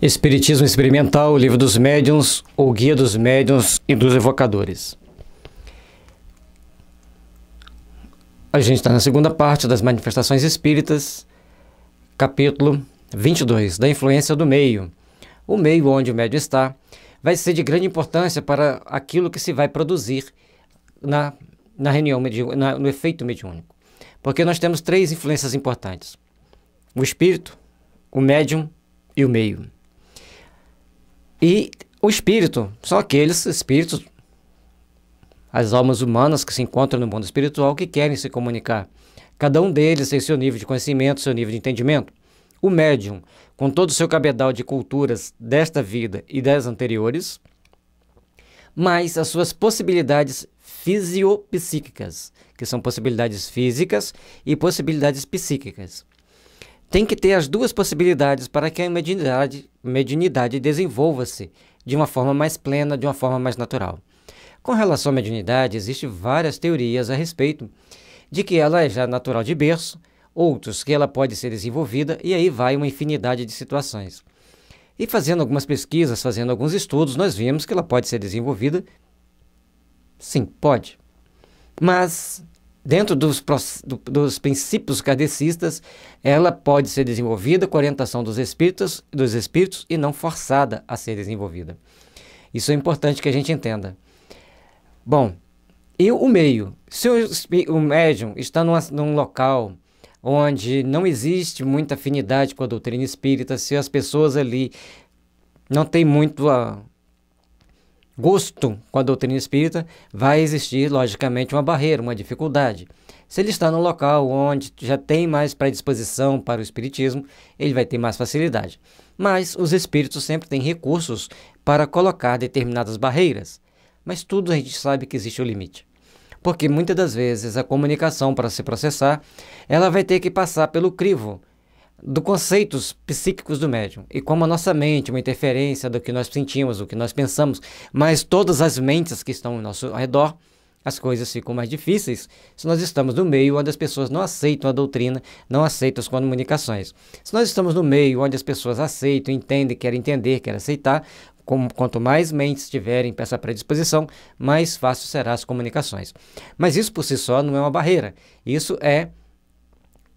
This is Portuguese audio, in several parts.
Espiritismo Experimental, o Livro dos Médiuns, ou Guia dos Médiuns e dos Evocadores. A gente está na segunda parte das manifestações espíritas, capítulo 22, da influência do meio. O meio onde o médium está vai ser de grande importância para aquilo que se vai produzir na, na reunião, na, no efeito mediúnico. Porque nós temos três influências importantes: o espírito, o médium e o meio e o espírito. São aqueles espíritos, as almas humanas que se encontram no mundo espiritual que querem se comunicar. Cada um deles tem seu nível de conhecimento, seu nível de entendimento. O médium, com todo o seu cabedal de culturas desta vida e das anteriores, mais as suas possibilidades fisiopsíquicas, que são possibilidades físicas e possibilidades psíquicas. Tem que ter as duas possibilidades para que a mediunidade, mediunidade desenvolva-se de uma forma mais plena, de uma forma mais natural. Com relação à mediunidade, existem várias teorias a respeito de que ela é já natural de berço, outros que ela pode ser desenvolvida, e aí vai uma infinidade de situações. E fazendo algumas pesquisas, fazendo alguns estudos, nós vimos que ela pode ser desenvolvida. Sim, pode. Mas dentro dos, dos princípios kardecistas, ela pode ser desenvolvida com orientação dos espíritos, dos espíritos e não forçada a ser desenvolvida. Isso é importante que a gente entenda. Bom, e o meio? Se o, o médium está numa, num local onde não existe muita afinidade com a doutrina espírita, se as pessoas ali não têm muito a, gosto com a doutrina espírita, vai existir, logicamente, uma barreira, uma dificuldade. Se ele está num local onde já tem mais predisposição para o espiritismo, ele vai ter mais facilidade. Mas os espíritos sempre têm recursos para colocar determinadas barreiras. Mas tudo a gente sabe que existe o um limite. Porque muitas das vezes a comunicação para se processar, ela vai ter que passar pelo crivo do conceitos psíquicos do médium e como a nossa mente, é uma interferência do que nós sentimos, do que nós pensamos, mas todas as mentes que estão ao nosso redor, as coisas ficam mais difíceis se nós estamos no meio onde as pessoas não aceitam a doutrina, não aceitam as comunicações. Se nós estamos no meio onde as pessoas aceitam, entendem, querem entender, querem aceitar, quanto mais mentes tiverem essa predisposição, mais fácil serão as comunicações. Mas isso por si só não é uma barreira. Isso é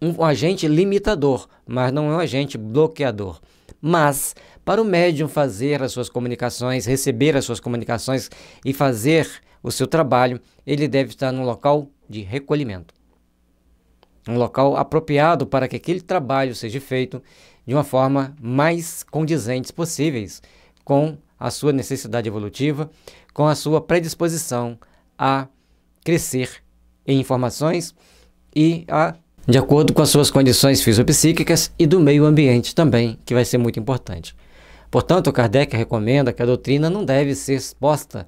um agente limitador, mas não é um agente bloqueador. Mas, para o médium fazer as suas comunicações, receber as suas comunicações e fazer o seu trabalho, ele deve estar num local de recolhimento. Um local apropriado para que aquele trabalho seja feito de uma forma mais condizente possíveis com a sua necessidade evolutiva, com a sua predisposição a crescer em informações e a de acordo com as suas condições fisiopsíquicas e do meio ambiente também, que vai ser muito importante. Portanto, Kardec recomenda que a doutrina não deve ser exposta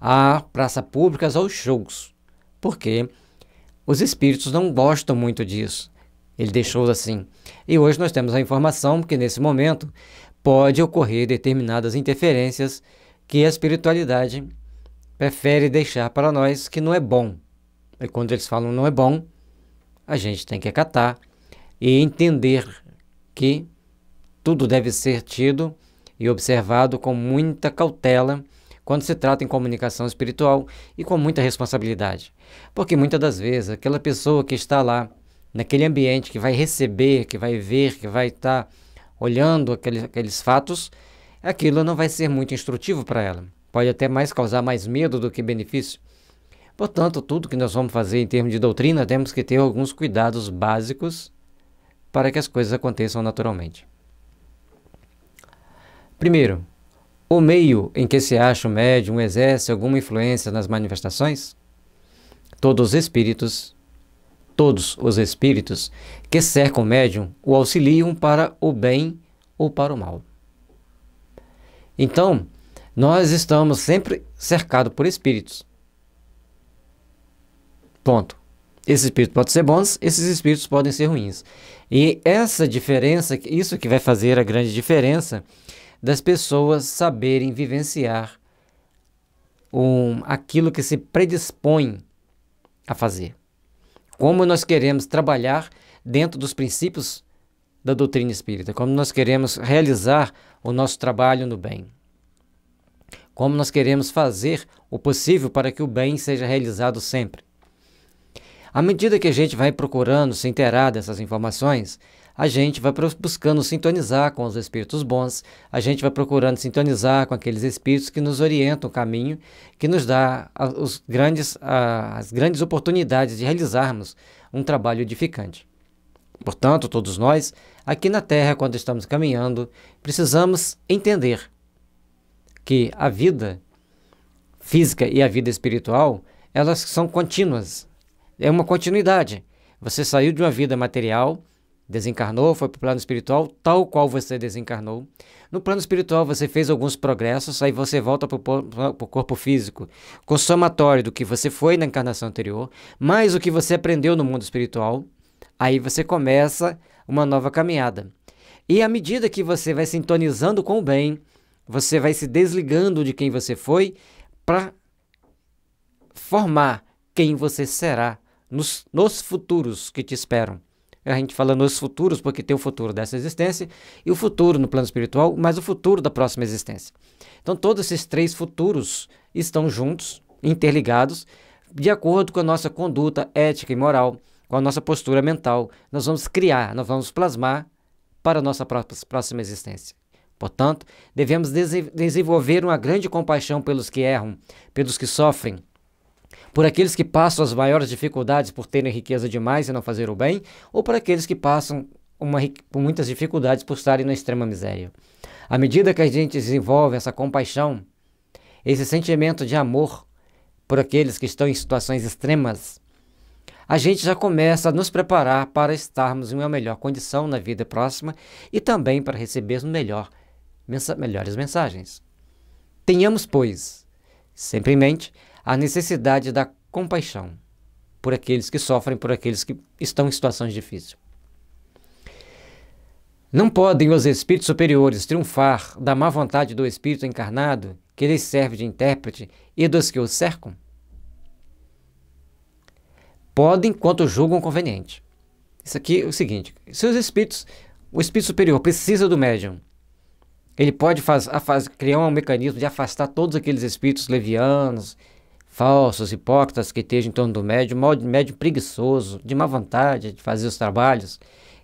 a praças públicas aos shows, porque os espíritos não gostam muito disso. Ele deixou assim. E hoje nós temos a informação que nesse momento pode ocorrer determinadas interferências que a espiritualidade prefere deixar para nós que não é bom. E quando eles falam não é bom, a gente tem que acatar e entender que tudo deve ser tido e observado com muita cautela quando se trata em comunicação espiritual e com muita responsabilidade. Porque muitas das vezes aquela pessoa que está lá, naquele ambiente, que vai receber, que vai ver, que vai estar tá olhando aqueles, aqueles fatos, aquilo não vai ser muito instrutivo para ela. Pode até mais causar mais medo do que benefício. Portanto, tudo que nós vamos fazer em termos de doutrina, temos que ter alguns cuidados básicos para que as coisas aconteçam naturalmente. Primeiro, o meio em que se acha o médium exerce alguma influência nas manifestações? Todos os espíritos, todos os espíritos que cercam o médium o auxiliam para o bem ou para o mal. Então, nós estamos sempre cercados por espíritos. Ponto. Esses espíritos podem ser bons, esses espíritos podem ser ruins. E essa diferença, isso que vai fazer a grande diferença das pessoas saberem vivenciar um, aquilo que se predispõe a fazer. Como nós queremos trabalhar dentro dos princípios da doutrina espírita, como nós queremos realizar o nosso trabalho no bem, como nós queremos fazer o possível para que o bem seja realizado sempre. À medida que a gente vai procurando se inteirar dessas informações, a gente vai buscando sintonizar com os espíritos bons, a gente vai procurando sintonizar com aqueles espíritos que nos orientam o caminho, que nos dá os grandes, as grandes oportunidades de realizarmos um trabalho edificante. Portanto, todos nós, aqui na Terra, quando estamos caminhando, precisamos entender que a vida física e a vida espiritual, elas são contínuas é uma continuidade. Você saiu de uma vida material, desencarnou, foi para o plano espiritual, tal qual você desencarnou. No plano espiritual você fez alguns progressos, aí você volta para o corpo físico, com somatório do que você foi na encarnação anterior, mais o que você aprendeu no mundo espiritual, aí você começa uma nova caminhada. E à medida que você vai sintonizando com o bem, você vai se desligando de quem você foi para formar quem você será nos, nos futuros que te esperam. A gente fala nos futuros porque tem o futuro dessa existência e o futuro no plano espiritual, mas o futuro da próxima existência. Então, todos esses três futuros estão juntos, interligados, de acordo com a nossa conduta ética e moral, com a nossa postura mental. Nós vamos criar, nós vamos plasmar para a nossa próxima existência. Portanto, devemos desenvolver uma grande compaixão pelos que erram, pelos que sofrem, por aqueles que passam as maiores dificuldades por terem riqueza demais e não fazer o bem, ou por aqueles que passam uma, por muitas dificuldades por estarem na extrema miséria. À medida que a gente desenvolve essa compaixão, esse sentimento de amor por aqueles que estão em situações extremas, a gente já começa a nos preparar para estarmos em uma melhor condição na vida próxima e também para recebermos melhor, mensa melhores mensagens. Tenhamos, pois, sempre em mente a necessidade da compaixão por aqueles que sofrem, por aqueles que estão em situações difíceis. Não podem os espíritos superiores triunfar da má vontade do espírito encarnado que lhes serve de intérprete e dos que o cercam? Podem quanto julgam conveniente. Isso aqui é o seguinte: se os espíritos, o espírito superior precisa do médium, ele pode faz, faz, criar um mecanismo de afastar todos aqueles espíritos levianos, falsos, hipócritas que estejam em torno do médium, médium preguiçoso, de má vontade de fazer os trabalhos.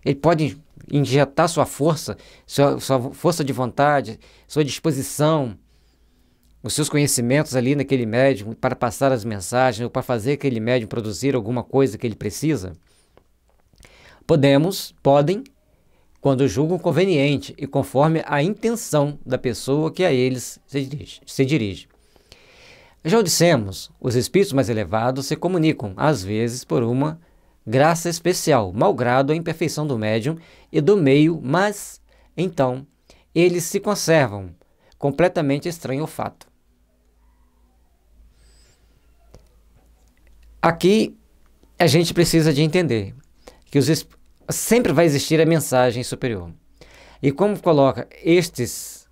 Ele pode injetar sua força, sua, sua força de vontade, sua disposição, os seus conhecimentos ali naquele médium para passar as mensagens ou para fazer aquele médium produzir alguma coisa que ele precisa. Podemos, podem, quando julgam conveniente e conforme a intenção da pessoa que a eles se dirige. Se dirige. Já o dissemos, os espíritos mais elevados se comunicam, às vezes por uma graça especial, malgrado a imperfeição do médium e do meio, mas então eles se conservam completamente estranho o fato. Aqui a gente precisa de entender que os, sempre vai existir a mensagem superior. E como coloca estes,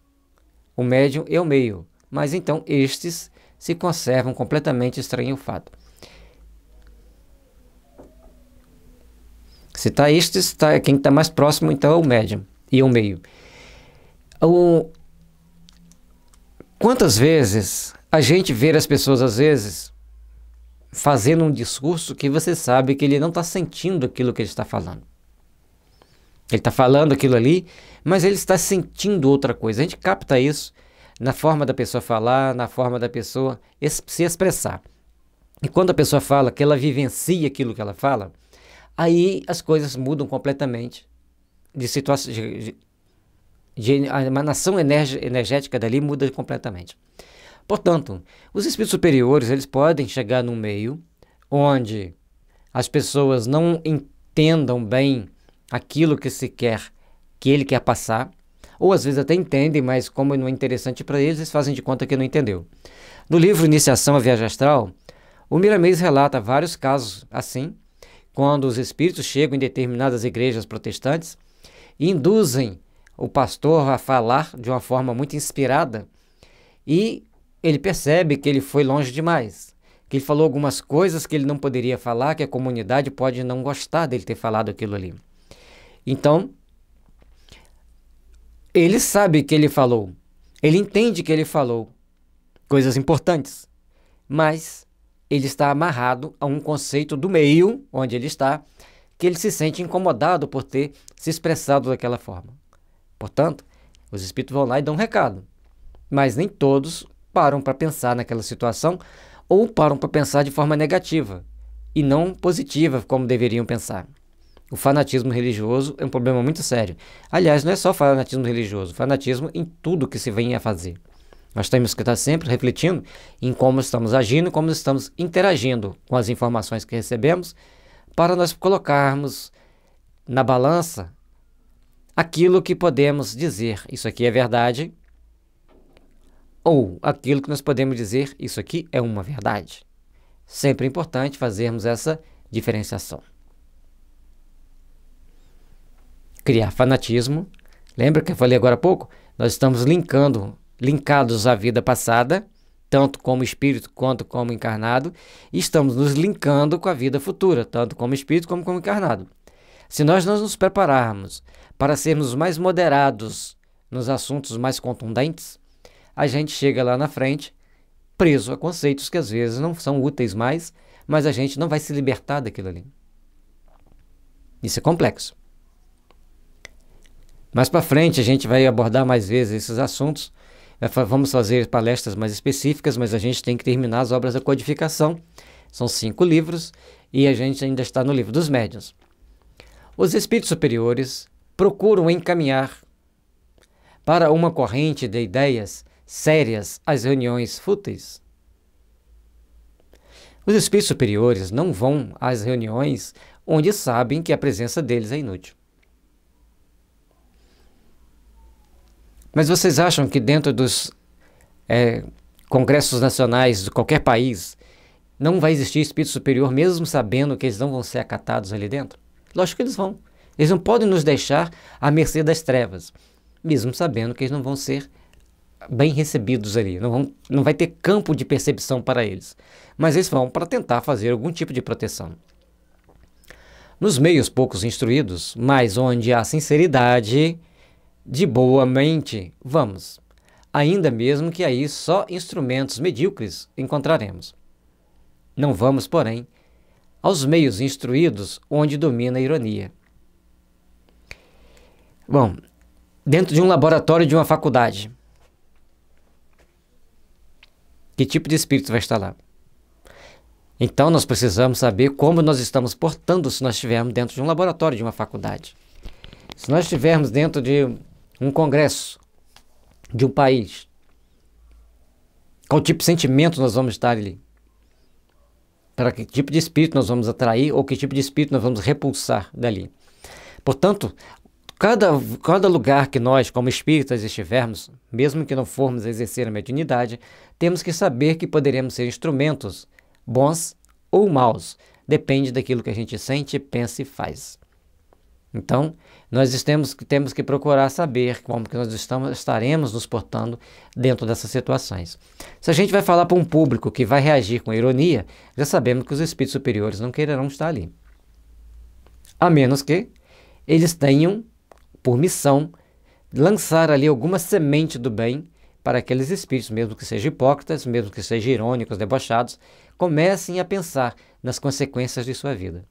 o médium e é o meio, mas então estes se conservam completamente fato. Se está este, está, quem está mais próximo, então é o médium e o meio. O, quantas vezes a gente vê as pessoas, às vezes, fazendo um discurso que você sabe que ele não está sentindo aquilo que ele está falando. Ele está falando aquilo ali, mas ele está sentindo outra coisa. A gente capta isso na forma da pessoa falar, na forma da pessoa se expressar. E quando a pessoa fala que ela vivencia aquilo que ela fala, aí as coisas mudam completamente de situação. De, de, a emanação energética dali muda completamente. Portanto, os espíritos superiores eles podem chegar num meio onde as pessoas não entendam bem aquilo que se quer, que ele quer passar, ou às vezes até entendem, mas como não é interessante para eles, eles fazem de conta que não entendeu. No livro Iniciação à Viagem Astral, o Miramês relata vários casos assim, quando os espíritos chegam em determinadas igrejas protestantes e induzem o pastor a falar de uma forma muito inspirada e ele percebe que ele foi longe demais, que ele falou algumas coisas que ele não poderia falar, que a comunidade pode não gostar dele ter falado aquilo ali. Então, ele sabe que ele falou. Ele entende que ele falou coisas importantes. Mas ele está amarrado a um conceito do meio onde ele está, que ele se sente incomodado por ter se expressado daquela forma. Portanto, os espíritos vão lá e dão um recado. Mas nem todos param para pensar naquela situação ou param para pensar de forma negativa e não positiva, como deveriam pensar. O fanatismo religioso é um problema muito sério. Aliás, não é só fanatismo religioso, fanatismo em tudo que se vem a fazer. Nós temos que estar sempre refletindo em como estamos agindo, como estamos interagindo com as informações que recebemos, para nós colocarmos na balança aquilo que podemos dizer, isso aqui é verdade, ou aquilo que nós podemos dizer, isso aqui é uma verdade. Sempre é importante fazermos essa diferenciação. criar fanatismo. Lembra que eu falei agora há pouco? Nós estamos linkando, linkados à vida passada, tanto como espírito quanto como encarnado, e estamos nos linkando com a vida futura, tanto como espírito como como encarnado. Se nós não nos prepararmos para sermos mais moderados nos assuntos mais contundentes, a gente chega lá na frente preso a conceitos que às vezes não são úteis mais, mas a gente não vai se libertar daquilo ali. Isso é complexo. Mais para frente a gente vai abordar mais vezes esses assuntos. Vamos fazer palestras mais específicas, mas a gente tem que terminar as obras da codificação. São cinco livros e a gente ainda está no livro dos médiuns. Os espíritos superiores procuram encaminhar para uma corrente de ideias sérias as reuniões fúteis. Os espíritos superiores não vão às reuniões onde sabem que a presença deles é inútil. Mas vocês acham que dentro dos é, congressos nacionais de qualquer país não vai existir espírito superior, mesmo sabendo que eles não vão ser acatados ali dentro? Lógico que eles vão. Eles não podem nos deixar à mercê das trevas, mesmo sabendo que eles não vão ser bem recebidos ali, não, vão, não vai ter campo de percepção para eles. Mas eles vão para tentar fazer algum tipo de proteção. Nos meios poucos instruídos, mas onde há sinceridade, de boa mente, vamos, ainda mesmo que aí só instrumentos medíocres encontraremos. Não vamos, porém, aos meios instruídos onde domina a ironia. Bom, dentro de um laboratório de uma faculdade, que tipo de espírito vai estar lá? Então nós precisamos saber como nós estamos portando se nós estivermos dentro de um laboratório de uma faculdade. Se nós estivermos dentro de um congresso de um país, qual tipo de sentimento nós vamos estar ali? Para que tipo de espírito nós vamos atrair ou que tipo de espírito nós vamos repulsar dali? Portanto, cada, cada lugar que nós, como espíritas, estivermos, mesmo que não formos a exercer a mediunidade, temos que saber que poderemos ser instrumentos bons ou maus. Depende daquilo que a gente sente, pensa e faz. Então, nós temos, temos que procurar saber como que nós estamos, estaremos nos portando dentro dessas situações. Se a gente vai falar para um público que vai reagir com ironia, já sabemos que os espíritos superiores não quererão estar ali. A menos que eles tenham por missão lançar ali alguma semente do bem para aqueles espíritos, mesmo que sejam hipócritas, mesmo que sejam irônicos, debochados, comecem a pensar nas consequências de sua vida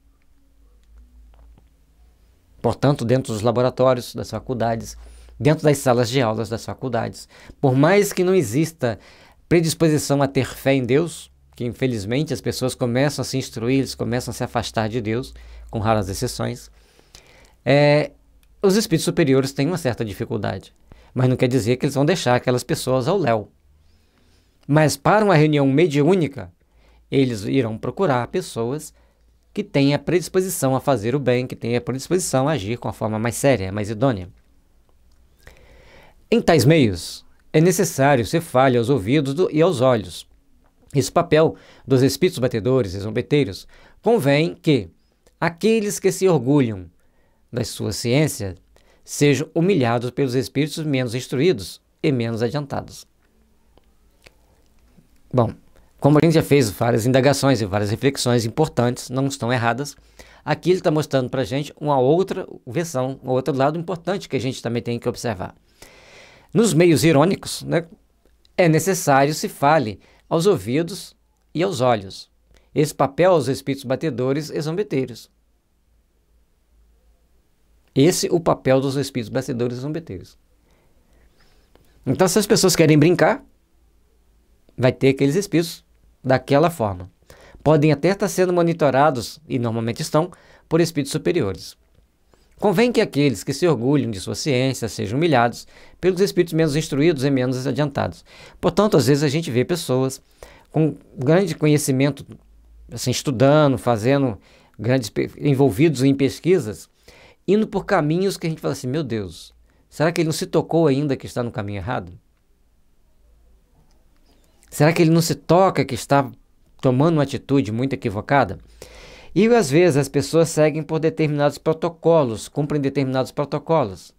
portanto, dentro dos laboratórios das faculdades, dentro das salas de aulas das faculdades. Por mais que não exista predisposição a ter fé em Deus, que infelizmente as pessoas começam a se instruir, eles começam a se afastar de Deus, com raras exceções, é, os espíritos superiores têm uma certa dificuldade. Mas não quer dizer que eles vão deixar aquelas pessoas ao léu. Mas para uma reunião mediúnica, eles irão procurar pessoas que tenha predisposição a fazer o bem, que tenha predisposição a agir com a forma mais séria, mais idônea. Em tais meios, é necessário ser falha aos ouvidos do, e aos olhos. Esse papel dos espíritos batedores e zombeteiros convém que aqueles que se orgulham da sua ciência sejam humilhados pelos espíritos menos instruídos e menos adiantados. Bom, como a gente já fez várias indagações e várias reflexões importantes, não estão erradas, aqui ele está mostrando para a gente uma outra versão, um outro lado importante que a gente também tem que observar. Nos meios irônicos, né, é necessário se fale aos ouvidos e aos olhos. Esse papel aos espíritos batedores e zombeteiros. Esse é o papel dos espíritos batedores e zombeteiros. Então, se as pessoas querem brincar, vai ter aqueles espíritos daquela forma. Podem até estar sendo monitorados, e normalmente estão, por espíritos superiores. Convém que aqueles que se orgulham de sua ciência sejam humilhados pelos espíritos menos instruídos e menos adiantados. Portanto, às vezes a gente vê pessoas com grande conhecimento, assim, estudando, fazendo grandes envolvidos em pesquisas, indo por caminhos que a gente fala assim, meu Deus, será que ele não se tocou ainda que está no caminho errado? Será que ele não se toca que está tomando uma atitude muito equivocada? E às vezes as pessoas seguem por determinados protocolos, cumprem determinados protocolos.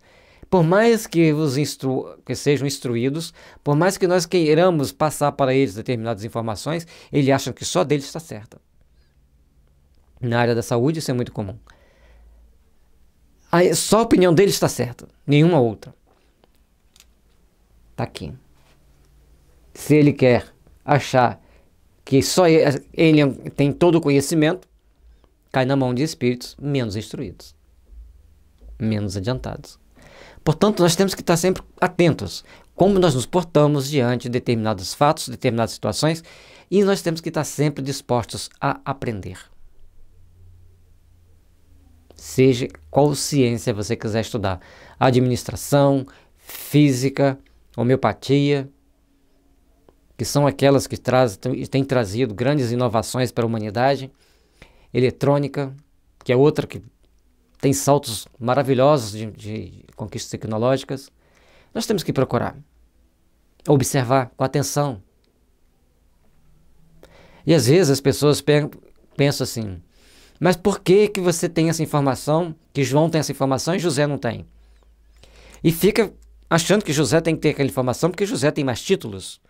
Por mais que, os instru... que sejam instruídos, por mais que nós queiramos passar para eles determinadas informações, eles acham que só deles está certa. Na área da saúde, isso é muito comum. Aí, só a opinião deles está certa, nenhuma outra. Está aqui se ele quer achar que só ele, tem todo o conhecimento, cai na mão de espíritos menos instruídos, menos adiantados. Portanto, nós temos que estar sempre atentos como nós nos portamos diante de determinados fatos, determinadas situações, e nós temos que estar sempre dispostos a aprender. Seja qual ciência você quiser estudar, administração, física, homeopatia, que são aquelas que trazem, têm trazido grandes inovações para a humanidade, eletrônica, que é outra que tem saltos maravilhosos de, de conquistas tecnológicas, nós temos que procurar observar com atenção. E às vezes as pessoas pensam assim: mas por que que você tem essa informação, que João tem essa informação e José não tem? E fica achando que José tem que ter aquela informação porque José tem mais títulos.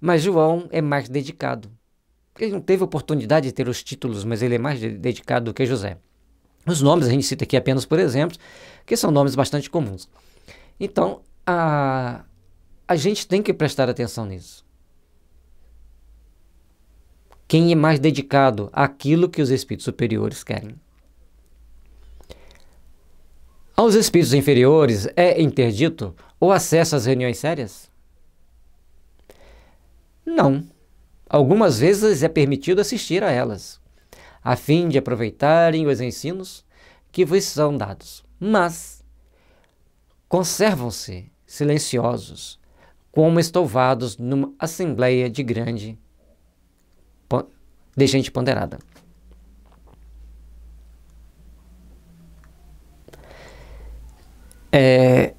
Mas João é mais dedicado. Ele não teve oportunidade de ter os títulos, mas ele é mais de dedicado do que José. Os nomes a gente cita aqui apenas por exemplos, que são nomes bastante comuns. Então, a, a gente tem que prestar atenção nisso. Quem é mais dedicado àquilo que os espíritos superiores querem? Aos espíritos inferiores é interdito o acesso às reuniões sérias? Não. Algumas vezes é permitido assistir a elas, a fim de aproveitarem os ensinos que vos são dados. Mas conservam-se silenciosos, como estovados numa assembleia de grande de gente ponderada. É,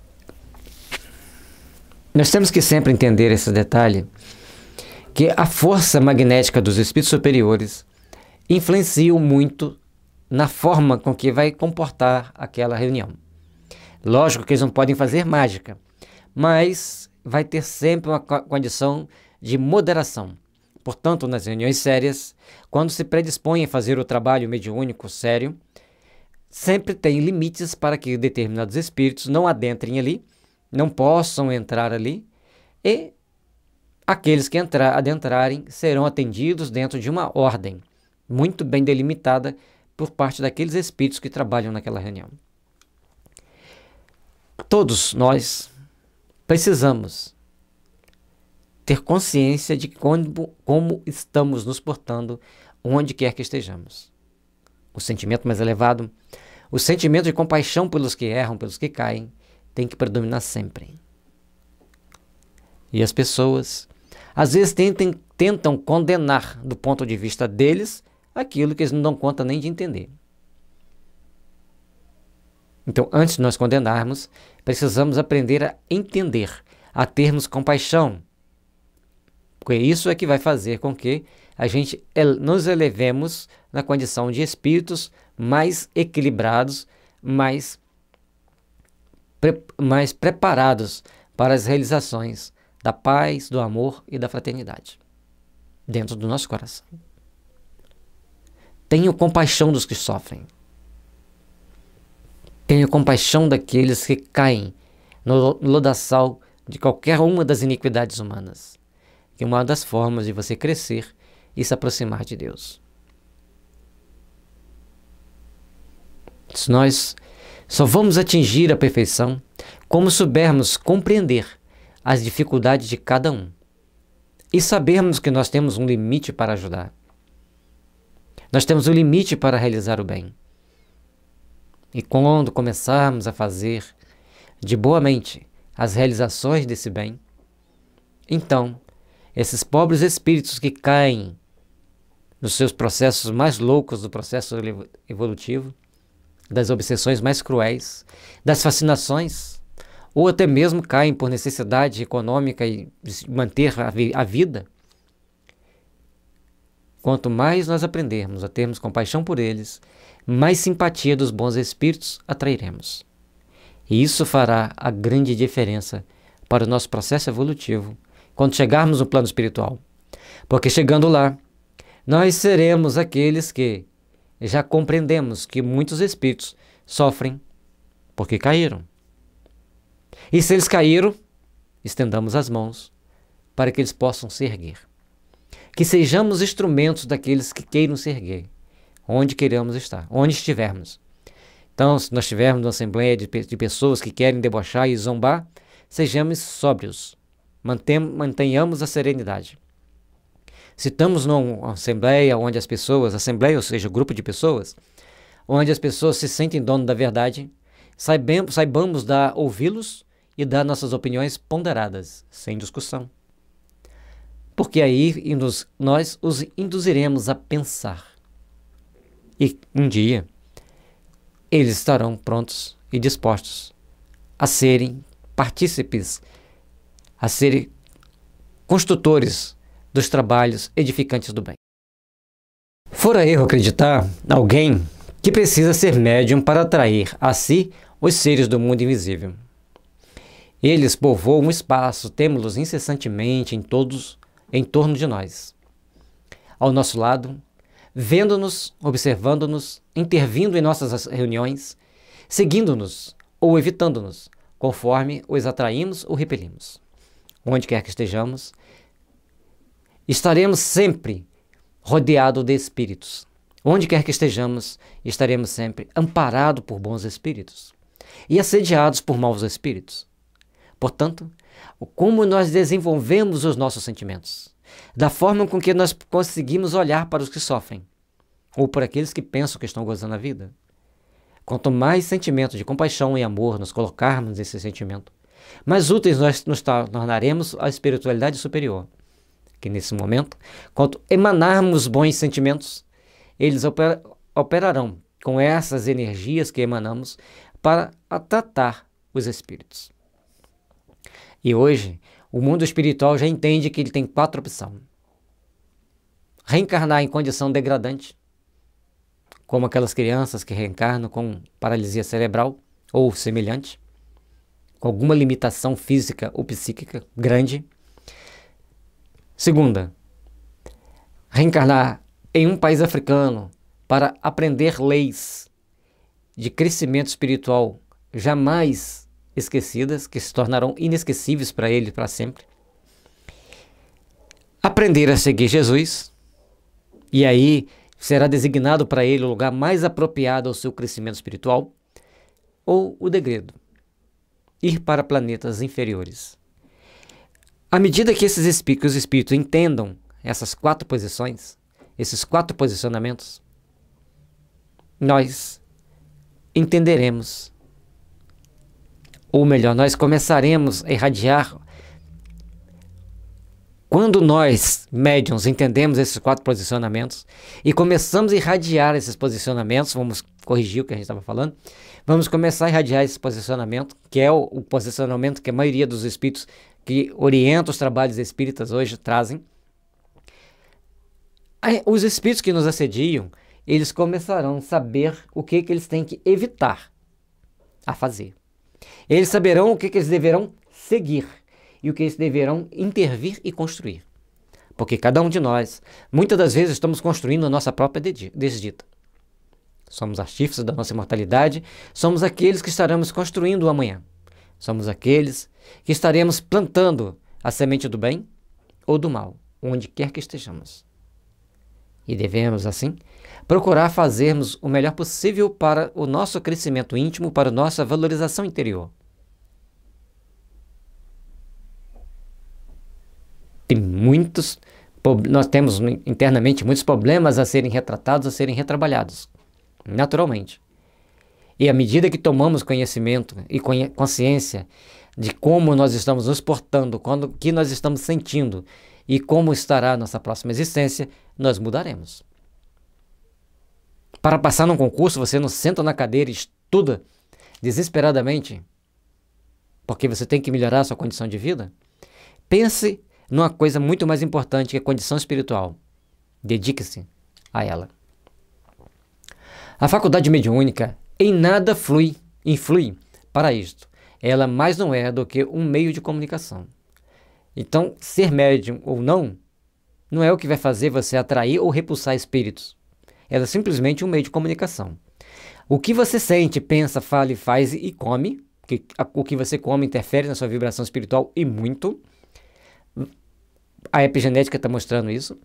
nós temos que sempre entender esse detalhe que a força magnética dos espíritos superiores influencia muito na forma com que vai comportar aquela reunião. Lógico que eles não podem fazer mágica, mas vai ter sempre uma condição de moderação. Portanto, nas reuniões sérias, quando se predispõe a fazer o trabalho mediúnico sério, sempre tem limites para que determinados espíritos não adentrem ali, não possam entrar ali, e Aqueles que entrar, adentrarem serão atendidos dentro de uma ordem, muito bem delimitada por parte daqueles espíritos que trabalham naquela reunião. Todos nós precisamos ter consciência de como, como estamos nos portando onde quer que estejamos. O sentimento mais elevado, o sentimento de compaixão pelos que erram, pelos que caem, tem que predominar sempre. E as pessoas às vezes tentem, tentam condenar do ponto de vista deles aquilo que eles não dão conta nem de entender. Então, antes de nós condenarmos, precisamos aprender a entender, a termos compaixão. Porque isso é que vai fazer com que a gente nos elevemos na condição de espíritos mais equilibrados, mais, pre mais preparados para as realizações da paz, do amor e da fraternidade dentro do nosso coração. Tenho compaixão dos que sofrem. Tenho compaixão daqueles que caem no lodaçal de qualquer uma das iniquidades humanas, que é uma das formas de você crescer e se aproximar de Deus. Se nós só vamos atingir a perfeição como soubermos compreender as dificuldades de cada um e sabermos que nós temos um limite para ajudar. Nós temos um limite para realizar o bem. E quando começarmos a fazer de boa mente as realizações desse bem, então esses pobres espíritos que caem nos seus processos mais loucos do processo evolutivo, das obsessões mais cruéis, das fascinações ou até mesmo caem por necessidade econômica e manter a, vi a vida. Quanto mais nós aprendermos a termos compaixão por eles, mais simpatia dos bons espíritos atrairemos. E isso fará a grande diferença para o nosso processo evolutivo quando chegarmos no plano espiritual. Porque chegando lá, nós seremos aqueles que já compreendemos que muitos espíritos sofrem porque caíram. E se eles caíram, estendamos as mãos para que eles possam se erguer. Que sejamos instrumentos daqueles que queiram se erguer, onde queremos estar, onde estivermos. Então, se nós tivermos uma assembleia de, de pessoas que querem debochar e zombar, sejamos sóbrios, mantenhamos a serenidade. Se estamos numa assembleia onde as pessoas, assembleia, ou seja, grupo de pessoas, onde as pessoas se sentem dono da verdade, saibamos, saibamos ouvi-los e dar nossas opiniões ponderadas, sem discussão. Porque aí nós os induziremos a pensar. E um dia eles estarão prontos e dispostos a serem partícipes, a serem construtores dos trabalhos edificantes do bem. Fora erro acreditar alguém que precisa ser médium para atrair a si os seres do mundo invisível. Eles povoam o espaço, temos-los incessantemente em todos, em torno de nós. Ao nosso lado, vendo-nos, observando-nos, intervindo em nossas reuniões, seguindo-nos ou evitando-nos, conforme os atraímos ou repelimos. Onde quer que estejamos, estaremos sempre rodeado de espíritos. Onde quer que estejamos, estaremos sempre amparado por bons espíritos e assediados por maus espíritos. Portanto, como nós desenvolvemos os nossos sentimentos, da forma com que nós conseguimos olhar para os que sofrem, ou para aqueles que pensam que estão gozando a vida. Quanto mais sentimentos de compaixão e amor nos colocarmos nesse sentimento, mais úteis nós nos tornaremos à espiritualidade superior. Que nesse momento, quanto emanarmos bons sentimentos, eles operarão com essas energias que emanamos para tratar os espíritos. E hoje, o mundo espiritual já entende que ele tem quatro opções: reencarnar em condição degradante, como aquelas crianças que reencarnam com paralisia cerebral ou semelhante, com alguma limitação física ou psíquica grande. Segunda, reencarnar em um país africano para aprender leis de crescimento espiritual jamais esquecidas, que se tornarão inesquecíveis para ele para sempre. Aprender a seguir Jesus, e aí será designado para ele o lugar mais apropriado ao seu crescimento espiritual, ou o degredo, ir para planetas inferiores. À medida que esses espíritos, os espíritos entendam essas quatro posições, esses quatro posicionamentos, nós entenderemos ou melhor, nós começaremos a irradiar. Quando nós, médiums, entendemos esses quatro posicionamentos e começamos a irradiar esses posicionamentos, vamos corrigir o que a gente estava falando, vamos começar a irradiar esse posicionamento, que é o, o posicionamento que a maioria dos espíritos que orientam os trabalhos espíritas hoje trazem. Os espíritos que nos assediam, eles começarão a saber o que, que eles têm que evitar a fazer. Eles saberão o que, que eles deverão seguir e o que eles deverão intervir e construir. Porque cada um de nós, muitas das vezes, estamos construindo a nossa própria desdita. Somos artífices da nossa imortalidade, somos aqueles que estaremos construindo o amanhã. Somos aqueles que estaremos plantando a semente do bem ou do mal, onde quer que estejamos. E devemos, assim, procurar fazermos o melhor possível para o nosso crescimento íntimo, para a nossa valorização interior. Tem muitos, nós temos internamente muitos problemas a serem retratados, a serem retrabalhados, naturalmente. E à medida que tomamos conhecimento e consciência de como nós estamos nos portando, quando que nós estamos sentindo e como estará a nossa próxima existência, nós mudaremos. Para passar num concurso, você não senta na cadeira e estuda desesperadamente porque você tem que melhorar a sua condição de vida? Pense numa coisa muito mais importante que é a condição espiritual. Dedique-se a ela. A faculdade mediúnica em nada flui, influi para isto. Ela mais não é do que um meio de comunicação. Então, ser médium ou não, não é o que vai fazer você atrair ou repulsar espíritos. Ela é simplesmente um meio de comunicação. O que você sente, pensa, fala e faz e come, que o que você come interfere na sua vibração espiritual e muito. A epigenética está mostrando isso.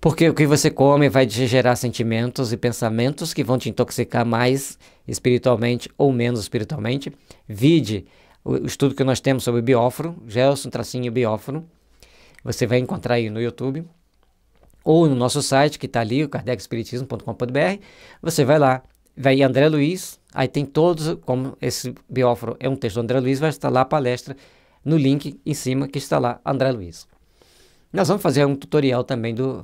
Porque o que você come vai gerar sentimentos e pensamentos que vão te intoxicar mais espiritualmente ou menos espiritualmente. Vide o estudo que nós temos sobre bióforo, Gelson Tracinho Bióforo. Você vai encontrar aí no YouTube ou no nosso site que está ali, o kardecespiritismo.com.br, você vai lá, vai André Luiz, aí tem todos, como esse biofro é um texto do André Luiz, vai estar lá a palestra no link em cima que está lá, André Luiz. Nós vamos fazer um tutorial também do,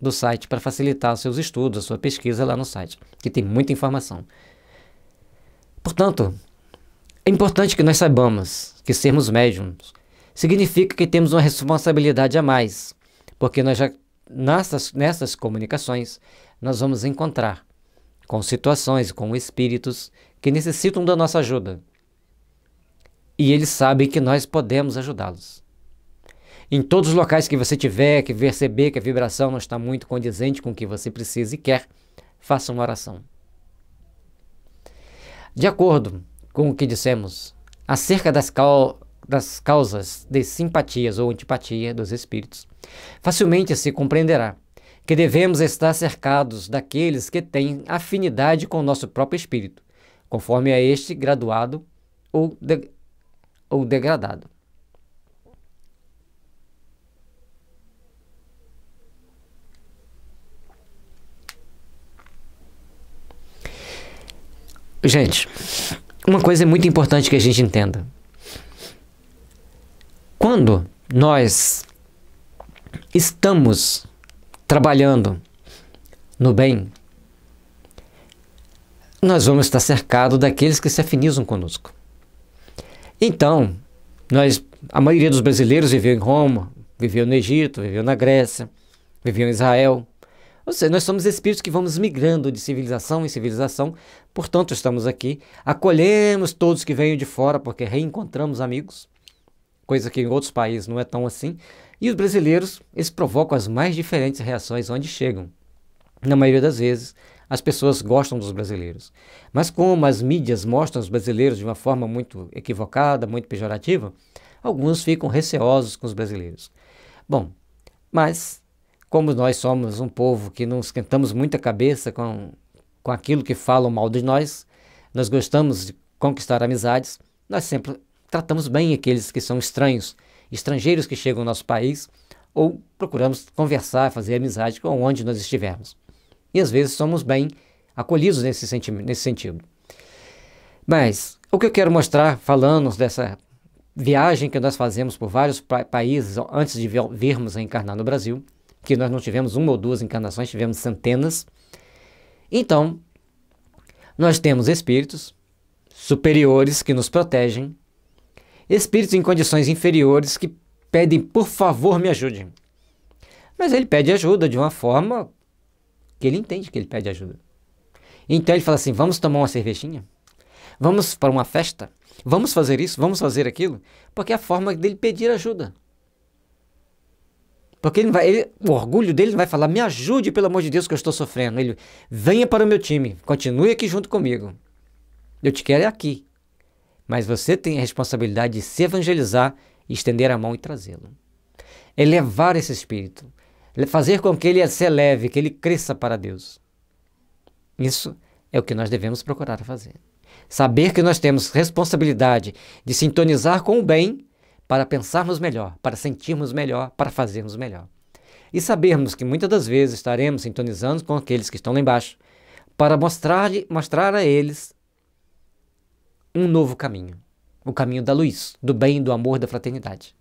do site para facilitar os seus estudos, a sua pesquisa lá no site, que tem muita informação. Portanto, é importante que nós saibamos que sermos médiums significa que temos uma responsabilidade a mais, porque nós já nessas, nessas comunicações, nós vamos encontrar com situações, com espíritos que necessitam da nossa ajuda. E eles sabem que nós podemos ajudá-los. Em todos os locais que você tiver, que perceber que a vibração não está muito condizente com o que você precisa e quer, faça uma oração. De acordo com o que dissemos acerca das, das causas de simpatias ou antipatia dos espíritos, facilmente se compreenderá que devemos estar cercados daqueles que têm afinidade com o nosso próprio espírito, conforme a este graduado ou, de, ou degradado. Gente, uma coisa é muito importante que a gente entenda. Quando nós estamos trabalhando no bem, nós vamos estar cercados daqueles que se afinizam conosco. Então, nós, a maioria dos brasileiros viveu em Roma, viveu no Egito, viveu na Grécia, viveu em Israel. Ou seja, nós somos espíritos que vamos migrando de civilização em civilização, portanto, estamos aqui, acolhemos todos que vêm de fora, porque reencontramos amigos coisa que em outros países não é tão assim. E os brasileiros, eles provocam as mais diferentes reações onde chegam. Na maioria das vezes, as pessoas gostam dos brasileiros. Mas como as mídias mostram os brasileiros de uma forma muito equivocada, muito pejorativa, alguns ficam receosos com os brasileiros. Bom, mas como nós somos um povo que não esquentamos muita cabeça com, com aquilo que falam mal de nós, nós gostamos de conquistar amizades, nós sempre tratamos bem aqueles que são estranhos, estrangeiros que chegam ao nosso país, ou procuramos conversar, fazer amizade com onde nós estivermos. E às vezes somos bem acolhidos nesse, senti nesse sentido. Mas o que eu quero mostrar, falando dessa viagem que nós fazemos por vários pa países antes de virmos a encarnar no Brasil, que nós não tivemos uma ou duas encarnações, tivemos centenas. Então, nós temos espíritos superiores que nos protegem espíritos em condições inferiores que pedem, por favor, me ajude. Mas ele pede ajuda de uma forma que ele entende que ele pede ajuda. Então ele fala assim: vamos tomar uma cervejinha? Vamos para uma festa? Vamos fazer isso? Vamos fazer aquilo? Porque é a forma dele pedir ajuda. Porque ele vai, ele, o orgulho dele não vai falar, me ajude, pelo amor de Deus, que eu estou sofrendo. Ele, venha para o meu time, continue aqui junto comigo. Eu te quero é aqui mas você tem a responsabilidade de se evangelizar, estender a mão e trazê-lo. Elevar esse espírito, fazer com que ele se eleve, que ele cresça para Deus. Isso é o que nós devemos procurar fazer. Saber que nós temos responsabilidade de sintonizar com o bem para pensarmos melhor, para sentirmos melhor, para fazermos melhor. E sabermos que muitas das vezes estaremos sintonizando com aqueles que estão lá embaixo para mostrar, mostrar a eles um novo caminho. O caminho da luz, do bem, do amor, da fraternidade.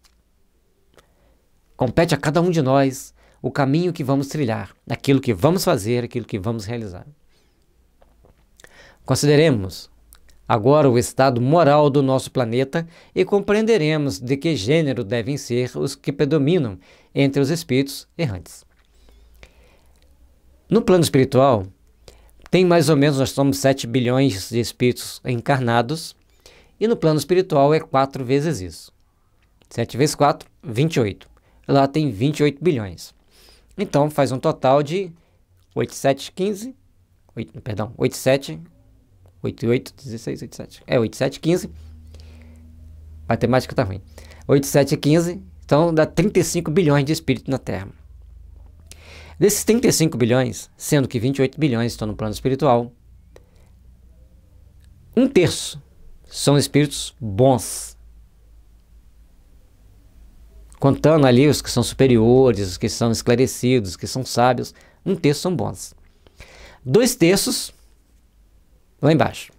Compete a cada um de nós o caminho que vamos trilhar, aquilo que vamos fazer, aquilo que vamos realizar. Consideremos agora o estado moral do nosso planeta e compreenderemos de que gênero devem ser os que predominam entre os espíritos errantes. No plano espiritual, tem mais ou menos, nós somos 7 bilhões de espíritos encarnados, e no plano espiritual é 4 vezes isso. 7 vezes 4, 28. Lá tem 28 bilhões. Então faz um total de 8, 7, 8715, 8, perdão, 8, 8, 16 8, 7, É 8, 7, 15, Matemática está ruim. 8, 7, 15, então dá 35 bilhões de espíritos na Terra. Desses 35 bilhões, sendo que 28 bilhões estão no plano espiritual, um terço são espíritos bons. Contando ali os que são superiores, os que são esclarecidos, os que são sábios, um terço são bons. Dois terços lá embaixo.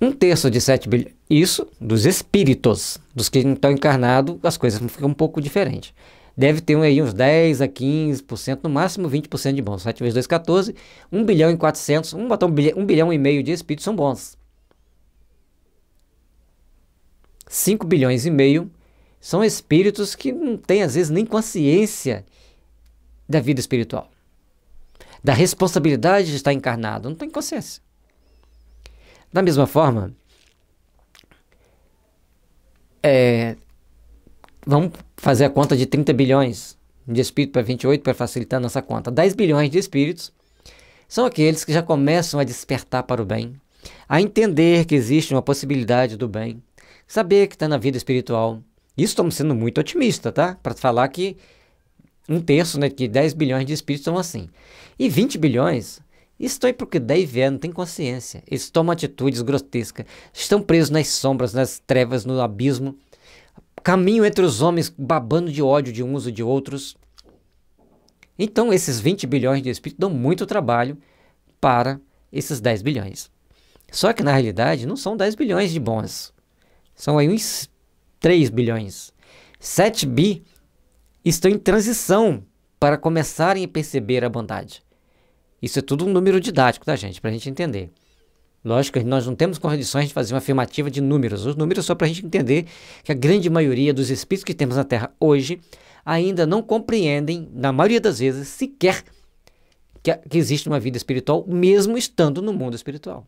Um terço de 7 bilhões. Isso dos espíritos, dos que estão encarnados, as coisas ficam um pouco diferentes deve ter aí uns 10 a 15%, no máximo 20% de bons. 7 vezes 2, 14. 1 bilhão e 400, um botar 1 bilhão, 1 bilhão e meio de espíritos são bons. 5 bilhões e meio são espíritos que não têm, às vezes, nem consciência da vida espiritual, da responsabilidade de estar encarnado, não tem consciência. Da mesma forma, é, vamos fazer a conta de 30 bilhões de espírito para 28 para facilitar a nossa conta. 10 bilhões de espíritos são aqueles que já começam a despertar para o bem, a entender que existe uma possibilidade do bem, saber que está na vida espiritual. Isso estamos sendo muito otimista, tá? Para falar que um terço, né, que 10 bilhões de espíritos são assim. E 20 bilhões estão aí porque daí vê não tem consciência. Eles tomam atitudes grotescas, estão presos nas sombras, nas trevas, no abismo caminho entre os homens babando de ódio de uns e de outros. Então, esses 20 bilhões de espíritos dão muito trabalho para esses 10 bilhões. Só que na realidade não são 10 bilhões de bons. São aí uns 3 bilhões. 7 bi estão em transição para começarem a perceber a bondade. Isso é tudo um número didático, tá, gente? Para a gente entender. Lógico, nós não temos condições de fazer uma afirmativa de números. Os números só para a gente entender que a grande maioria dos espíritos que temos na Terra hoje ainda não compreendem, na maioria das vezes, sequer que, que existe uma vida espiritual, mesmo estando no mundo espiritual.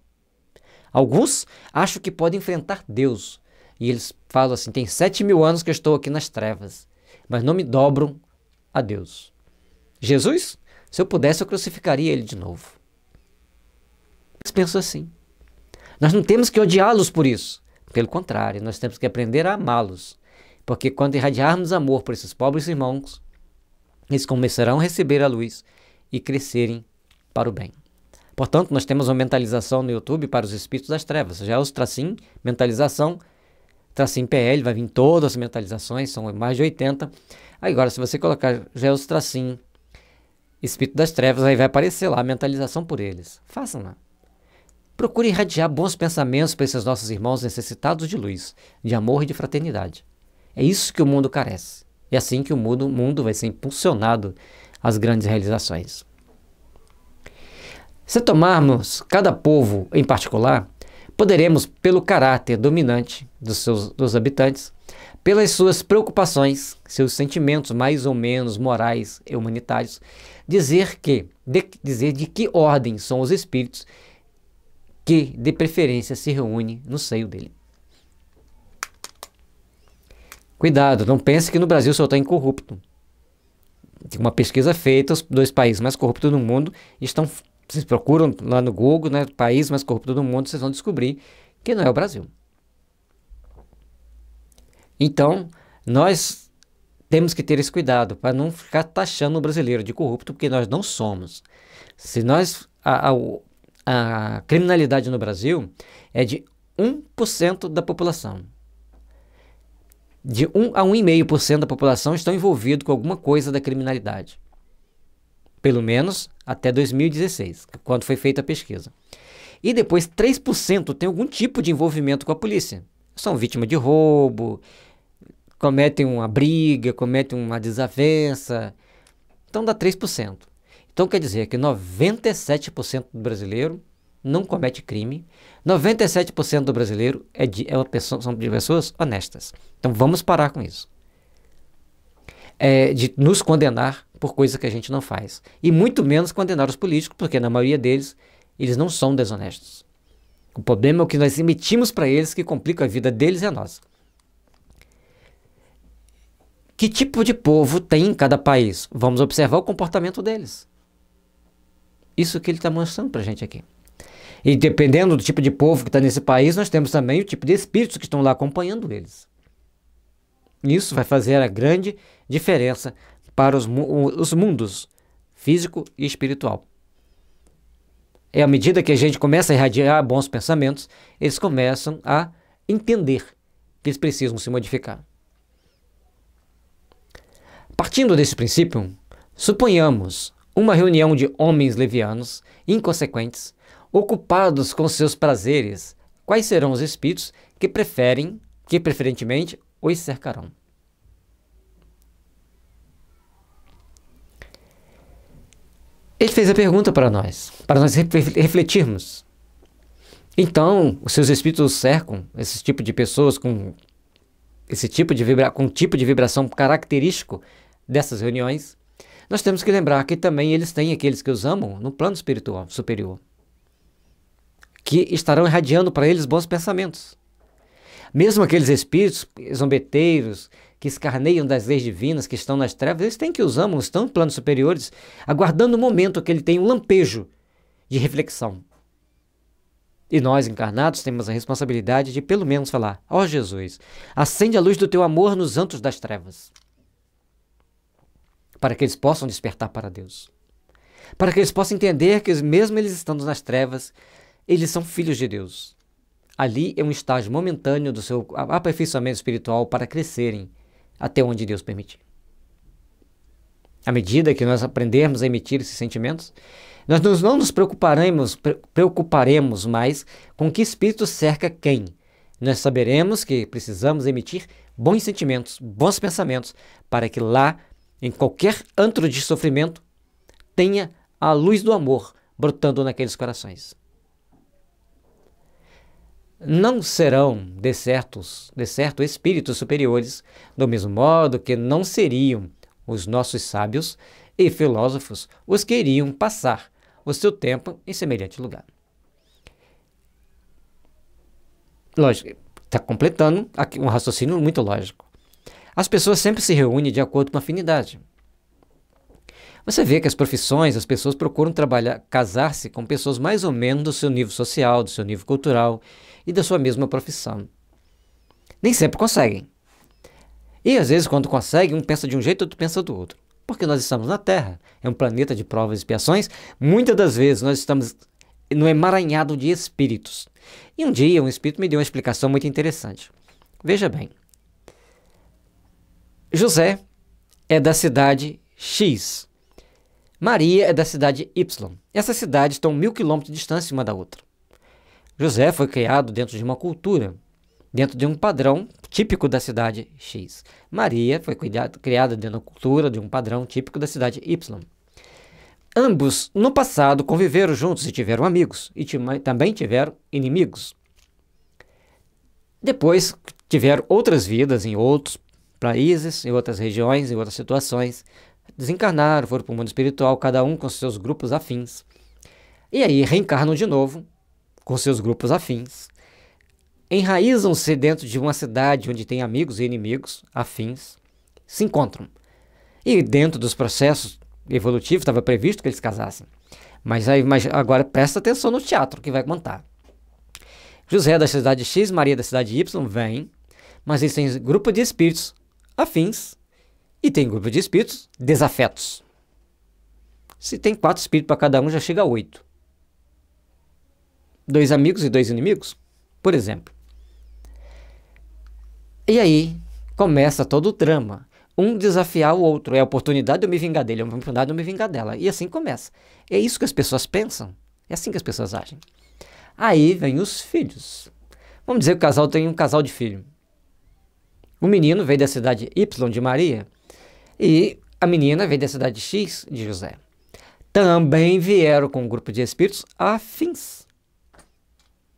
Alguns acham que podem enfrentar Deus. E eles falam assim: tem sete mil anos que eu estou aqui nas trevas, mas não me dobram a Deus. Jesus, se eu pudesse, eu crucificaria ele de novo. Eles pensam assim. Nós não temos que odiá-los por isso. Pelo contrário, nós temos que aprender a amá-los. Porque quando irradiarmos amor por esses pobres irmãos, eles começarão a receber a luz e crescerem para o bem. Portanto, nós temos uma mentalização no YouTube para os espíritos das trevas. Já é os mentalização, Tracim PL, vai vir todas as mentalizações, são mais de 80. Agora, se você colocar já é os espírito das trevas, aí vai aparecer lá a mentalização por eles. Façam lá. Procure irradiar bons pensamentos para esses nossos irmãos necessitados de luz, de amor e de fraternidade. É isso que o mundo carece. É assim que o mundo, mundo vai ser impulsionado às grandes realizações. Se tomarmos cada povo em particular, poderemos, pelo caráter dominante dos seus dos habitantes, pelas suas preocupações, seus sentimentos mais ou menos morais e humanitários, dizer que de, dizer de que ordem são os espíritos que, de preferência, se reúne no seio dele. Cuidado, não pense que no Brasil só está incorrupto. Tem uma pesquisa feita, os dois países mais corruptos do mundo estão. Vocês procuram lá no Google, né? País mais corrupto do mundo, vocês vão descobrir que não é o Brasil. Então, nós temos que ter esse cuidado para não ficar taxando o brasileiro de corrupto, porque nós não somos. Se nós a, a, a criminalidade no Brasil é de 1% da população. De 1 a 1,5% da população estão envolvidos com alguma coisa da criminalidade. Pelo menos até 2016, quando foi feita a pesquisa. E depois 3% tem algum tipo de envolvimento com a polícia. São vítimas de roubo, cometem uma briga, cometem uma desavença. Então dá 3%. Então quer dizer que 97% do brasileiro não comete crime, 97% do brasileiro é de, é uma pessoa, são de pessoas honestas. Então vamos parar com isso. É, de nos condenar por coisa que a gente não faz. E muito menos condenar os políticos, porque na maioria deles, eles não são desonestos. O problema é o que nós emitimos para eles que complica a vida deles e a nossa. Que tipo de povo tem em cada país? Vamos observar o comportamento deles. Isso que ele está mostrando para a gente aqui. E dependendo do tipo de povo que está nesse país, nós temos também o tipo de espíritos que estão lá acompanhando eles. Isso vai fazer a grande diferença para os, os mundos físico e espiritual. É à medida que a gente começa a irradiar bons pensamentos, eles começam a entender que eles precisam se modificar. Partindo desse princípio, suponhamos uma reunião de homens levianos, inconsequentes, ocupados com seus prazeres, quais serão os espíritos que preferem, que preferentemente os cercarão? Ele fez a pergunta para nós, para nós refletirmos. Então, os seus espíritos cercam esse tipo de pessoas com esse tipo de vibra com tipo de vibração característico dessas reuniões nós temos que lembrar que também eles têm aqueles que os amam no plano espiritual superior, que estarão irradiando para eles bons pensamentos. Mesmo aqueles espíritos zombeteiros que escarneiam das leis divinas, que estão nas trevas, eles têm que os amam, estão em planos superiores, aguardando o momento que ele tem um lampejo de reflexão. E nós, encarnados, temos a responsabilidade de pelo menos falar: Ó oh, Jesus, acende a luz do teu amor nos antos das trevas para que eles possam despertar para Deus. Para que eles possam entender que, mesmo eles estando nas trevas, eles são filhos de Deus. Ali é um estágio momentâneo do seu aperfeiçoamento espiritual para crescerem até onde Deus permitir. À medida que nós aprendermos a emitir esses sentimentos, nós não nos preocuparemos, preocuparemos mais com que espírito cerca quem. Nós saberemos que precisamos emitir bons sentimentos, bons pensamentos, para que lá em qualquer antro de sofrimento, tenha a luz do amor brotando naqueles corações. Não serão, de, certos, certo, espíritos superiores, do mesmo modo que não seriam os nossos sábios e filósofos os que iriam passar o seu tempo em semelhante lugar. Lógico, está completando aqui um raciocínio muito lógico. As pessoas sempre se reúnem de acordo com afinidade. Você vê que as profissões, as pessoas procuram trabalhar, casar-se com pessoas mais ou menos do seu nível social, do seu nível cultural e da sua mesma profissão. Nem sempre conseguem. E às vezes, quando conseguem, um pensa de um jeito, outro pensa do outro. Porque nós estamos na Terra, é um planeta de provas e expiações. Muitas das vezes nós estamos no emaranhado de espíritos. E um dia um espírito me deu uma explicação muito interessante. Veja bem, José é da cidade X. Maria é da cidade Y. Essas cidades estão mil quilômetros de distância uma da outra. José foi criado dentro de uma cultura, dentro de um padrão típico da cidade X. Maria foi criada dentro da cultura de um padrão típico da cidade Y. Ambos, no passado, conviveram juntos e tiveram amigos, e também tiveram inimigos. Depois tiveram outras vidas em outros para em outras regiões, em outras situações, desencarnaram, foram para o mundo espiritual, cada um com seus grupos afins. E aí reencarnam de novo com seus grupos afins. Enraizam-se dentro de uma cidade onde tem amigos e inimigos afins, se encontram. E dentro dos processos evolutivos estava previsto que eles casassem. Mas aí mas agora presta atenção no teatro que vai contar. José é da cidade X, Maria é da cidade Y vêm, mas eles têm grupo de espíritos afins, e tem grupo de espíritos desafetos. Se tem quatro espíritos para cada um, já chega a oito. Dois amigos e dois inimigos, por exemplo. E aí começa todo o trama. Um desafiar o outro. É a oportunidade de eu me vingar dele, é a oportunidade de eu me vingar dela. E assim começa. É isso que as pessoas pensam. É assim que as pessoas agem. Aí vem os filhos. Vamos dizer que o casal tem um casal de filho. O menino veio da cidade Y de Maria e a menina veio da cidade X de José. Também vieram com um grupo de espíritos afins,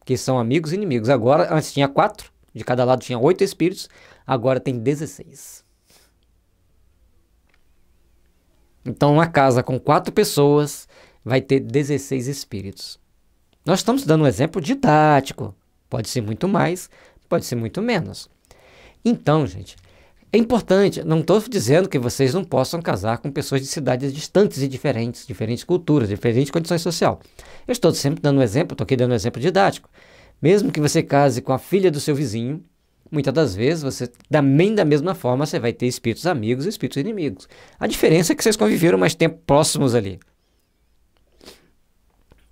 que são amigos e inimigos. Agora, antes tinha quatro, de cada lado tinha oito espíritos, agora tem dezesseis. Então, uma casa com quatro pessoas vai ter 16 espíritos. Nós estamos dando um exemplo didático. Pode ser muito mais, pode ser muito menos. Então, gente, é importante, não estou dizendo que vocês não possam casar com pessoas de cidades distantes e diferentes, diferentes culturas, diferentes condições sociais. Eu estou sempre dando um exemplo, estou aqui dando um exemplo didático. Mesmo que você case com a filha do seu vizinho, muitas das vezes você também da mesma forma você vai ter espíritos amigos e espíritos inimigos. A diferença é que vocês conviveram mais tempo próximos ali.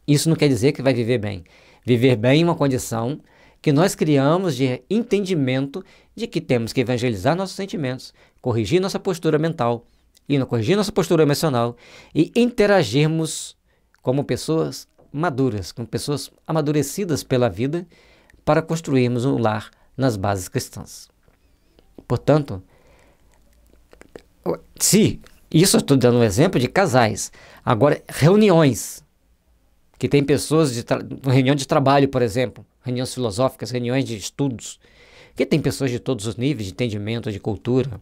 Isso não quer dizer que vai viver bem. Viver bem é uma condição que nós criamos de entendimento de que temos que evangelizar nossos sentimentos, corrigir nossa postura mental e corrigir nossa postura emocional e interagirmos como pessoas maduras, como pessoas amadurecidas pela vida para construirmos um lar nas bases cristãs. Portanto, se isso estou dando um exemplo de casais, agora reuniões que tem pessoas de reunião de trabalho, por exemplo, reuniões filosóficas, reuniões de estudos, que tem pessoas de todos os níveis de entendimento, de cultura,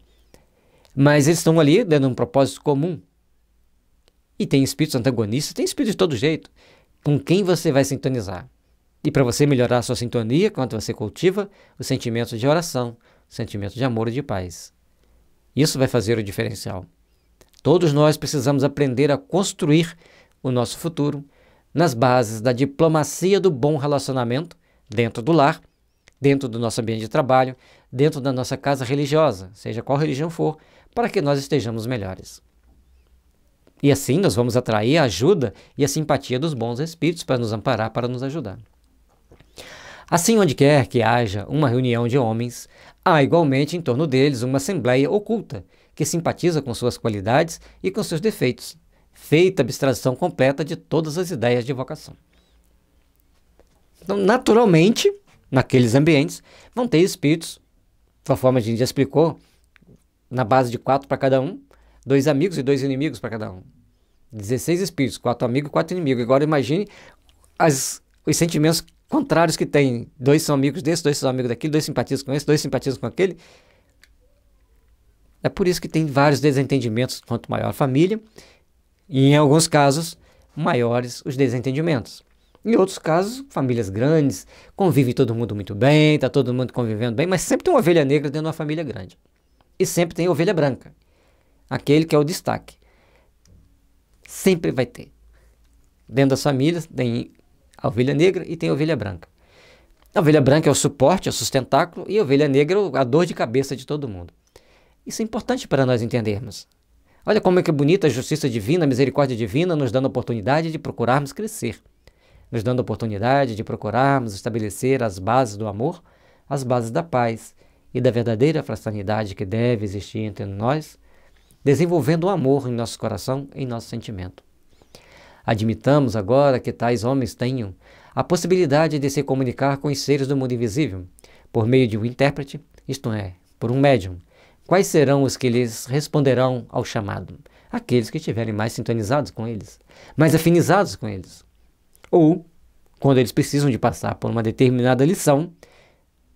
mas eles estão ali dando um propósito comum. E tem espíritos antagonistas, tem espíritos de todo jeito. Com quem você vai sintonizar? E para você melhorar a sua sintonia, quando você cultiva o sentimento de oração, o sentimento de amor e de paz. Isso vai fazer o diferencial. Todos nós precisamos aprender a construir o nosso futuro nas bases da diplomacia do bom relacionamento dentro do lar, dentro do nosso ambiente de trabalho, dentro da nossa casa religiosa, seja qual religião for, para que nós estejamos melhores. E assim nós vamos atrair a ajuda e a simpatia dos bons espíritos para nos amparar, para nos ajudar. Assim, onde quer que haja uma reunião de homens, há igualmente em torno deles uma assembleia oculta que simpatiza com suas qualidades e com seus defeitos, feita abstração completa de todas as ideias de vocação. Então, naturalmente, naqueles ambientes, vão ter espíritos, conforme a gente já explicou, na base de quatro para cada um, dois amigos e dois inimigos para cada um. 16 espíritos, quatro amigos e quatro inimigos. Agora imagine as, os sentimentos contrários que tem. Dois são amigos desse, dois são amigos daquele, dois simpatizam com esse, dois simpatizam com aquele. É por isso que tem vários desentendimentos, quanto maior a família, e em alguns casos, maiores os desentendimentos. Em outros casos, famílias grandes, convive todo mundo muito bem, está todo mundo convivendo bem, mas sempre tem uma ovelha negra dentro de uma família grande. E sempre tem ovelha branca, aquele que é o destaque. Sempre vai ter. Dentro das famílias tem a ovelha negra e tem a ovelha branca. A ovelha branca é o suporte, é o sustentáculo, e a ovelha negra é a dor de cabeça de todo mundo. Isso é importante para nós entendermos. Olha como é que é bonita a justiça divina, a misericórdia divina, nos dando a oportunidade de procurarmos crescer nos dando a oportunidade de procurarmos estabelecer as bases do amor, as bases da paz e da verdadeira fraternidade que deve existir entre nós, desenvolvendo o amor em nosso coração e em nosso sentimento. Admitamos agora que tais homens tenham a possibilidade de se comunicar com os seres do mundo invisível, por meio de um intérprete, isto é, por um médium. Quais serão os que lhes responderão ao chamado? Aqueles que estiverem mais sintonizados com eles, mais afinizados com eles ou, quando eles precisam de passar por uma determinada lição,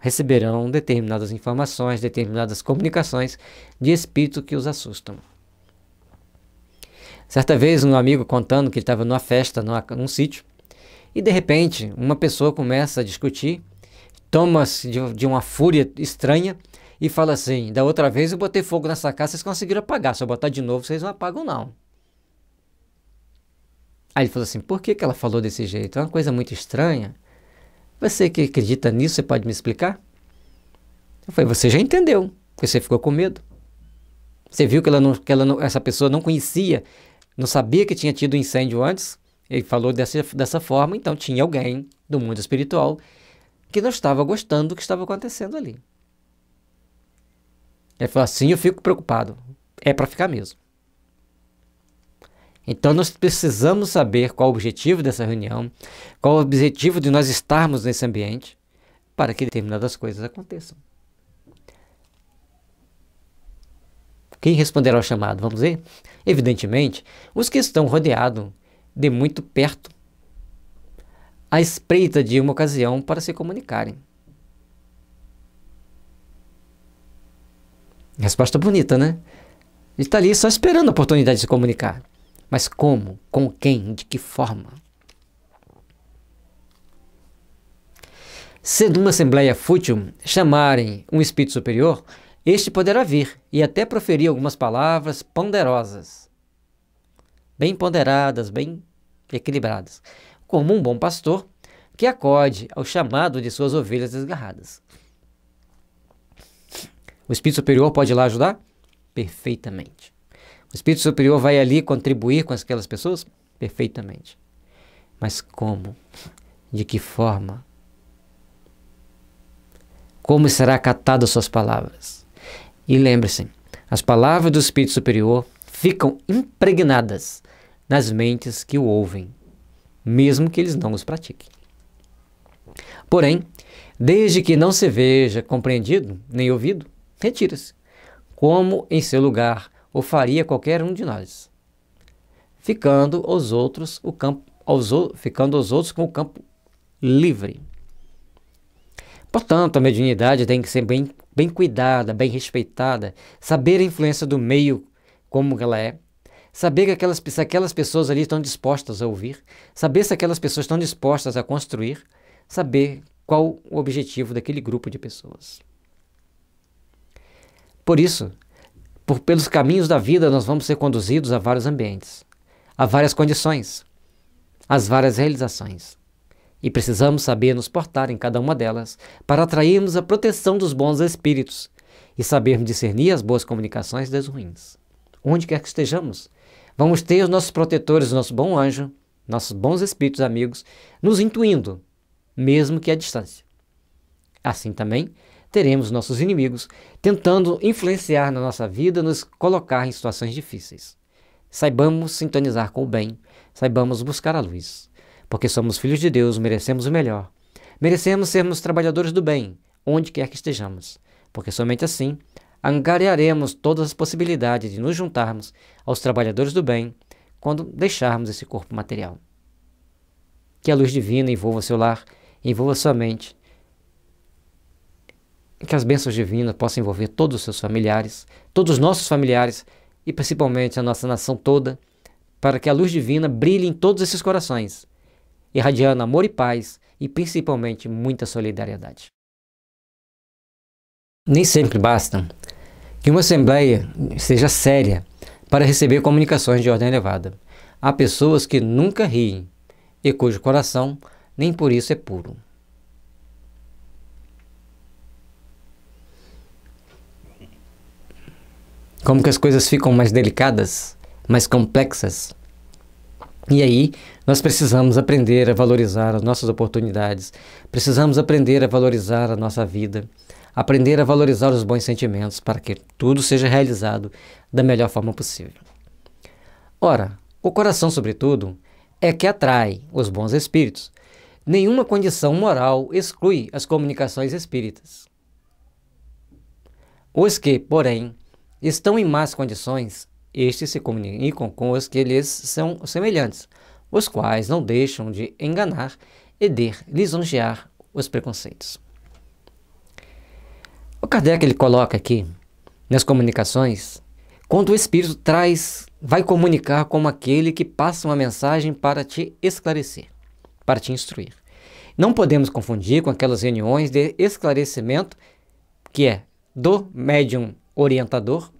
receberão determinadas informações, determinadas comunicações de espírito que os assustam. Certa vez, um amigo contando que ele estava numa festa, numa, num sítio, e de repente uma pessoa começa a discutir, toma-se de, de uma fúria estranha e fala assim: da outra vez eu botei fogo nessa casa, vocês conseguiram apagar, se eu botar de novo, vocês não apagam, não. Aí ele falou assim: por que, que ela falou desse jeito? É uma coisa muito estranha. Você que acredita nisso, você pode me explicar? Eu falei: você já entendeu, porque você ficou com medo. Você viu que, ela não, que ela não, essa pessoa não conhecia, não sabia que tinha tido incêndio antes? Ele falou dessa, dessa forma, então tinha alguém do mundo espiritual que não estava gostando do que estava acontecendo ali. Ele falou assim: eu fico preocupado. É para ficar mesmo. Então nós precisamos saber qual o objetivo dessa reunião, qual o objetivo de nós estarmos nesse ambiente para que determinadas coisas aconteçam. Quem responderá ao chamado? Vamos ver? Evidentemente, os que estão rodeados de muito perto, à espreita de uma ocasião para se comunicarem. Resposta bonita, né? Ele está ali só esperando a oportunidade de se comunicar. Mas como? Com quem? De que forma? Se numa uma assembleia fútil chamarem um espírito superior, este poderá vir e até proferir algumas palavras ponderosas, bem ponderadas, bem equilibradas, como um bom pastor que acode ao chamado de suas ovelhas desgarradas. O espírito superior pode lá ajudar? Perfeitamente. O espírito superior vai ali contribuir com aquelas pessoas? Perfeitamente. Mas como? De que forma? Como será as suas palavras? E lembre-se, as palavras do espírito superior ficam impregnadas nas mentes que o ouvem, mesmo que eles não os pratiquem. Porém, desde que não se veja compreendido nem ouvido, retira-se, como em seu lugar ou faria qualquer um de nós, ficando os outros o campo, aos, ficando os outros com o campo livre. Portanto, a mediunidade tem que ser bem, bem cuidada, bem respeitada, saber a influência do meio como ela é, saber que aquelas, se aquelas pessoas ali estão dispostas a ouvir, saber se aquelas pessoas estão dispostas a construir, saber qual o objetivo daquele grupo de pessoas. Por isso, por, pelos caminhos da vida, nós vamos ser conduzidos a vários ambientes, a várias condições, às várias realizações. E precisamos saber nos portar em cada uma delas para atrairmos a proteção dos bons espíritos e sabermos discernir as boas comunicações das ruins. Onde quer que estejamos, vamos ter os nossos protetores, nosso bom anjo, nossos bons espíritos amigos, nos intuindo, mesmo que à distância. Assim também, teremos nossos inimigos tentando influenciar na nossa vida, nos colocar em situações difíceis. Saibamos sintonizar com o bem, saibamos buscar a luz, porque somos filhos de Deus, merecemos o melhor. Merecemos sermos trabalhadores do bem, onde quer que estejamos, porque somente assim angariaremos todas as possibilidades de nos juntarmos aos trabalhadores do bem quando deixarmos esse corpo material. Que a luz divina envolva seu lar, envolva sua mente que as bênçãos divinas possam envolver todos os seus familiares, todos os nossos familiares e principalmente a nossa nação toda, para que a luz divina brilhe em todos esses corações, irradiando amor e paz e principalmente muita solidariedade. Nem sempre basta que uma assembleia seja séria para receber comunicações de ordem elevada. Há pessoas que nunca riem e cujo coração nem por isso é puro. como que as coisas ficam mais delicadas, mais complexas. E aí, nós precisamos aprender a valorizar as nossas oportunidades, precisamos aprender a valorizar a nossa vida, aprender a valorizar os bons sentimentos para que tudo seja realizado da melhor forma possível. Ora, o coração, sobretudo, é que atrai os bons espíritos. Nenhuma condição moral exclui as comunicações espíritas. Os que, porém, estão em más condições, estes se comunicam com os que lhes são semelhantes, os quais não deixam de enganar e de lisonjear os preconceitos. O Kardec ele coloca aqui nas comunicações quando o espírito traz, vai comunicar como aquele que passa uma mensagem para te esclarecer, para te instruir. Não podemos confundir com aquelas reuniões de esclarecimento que é do médium orientador,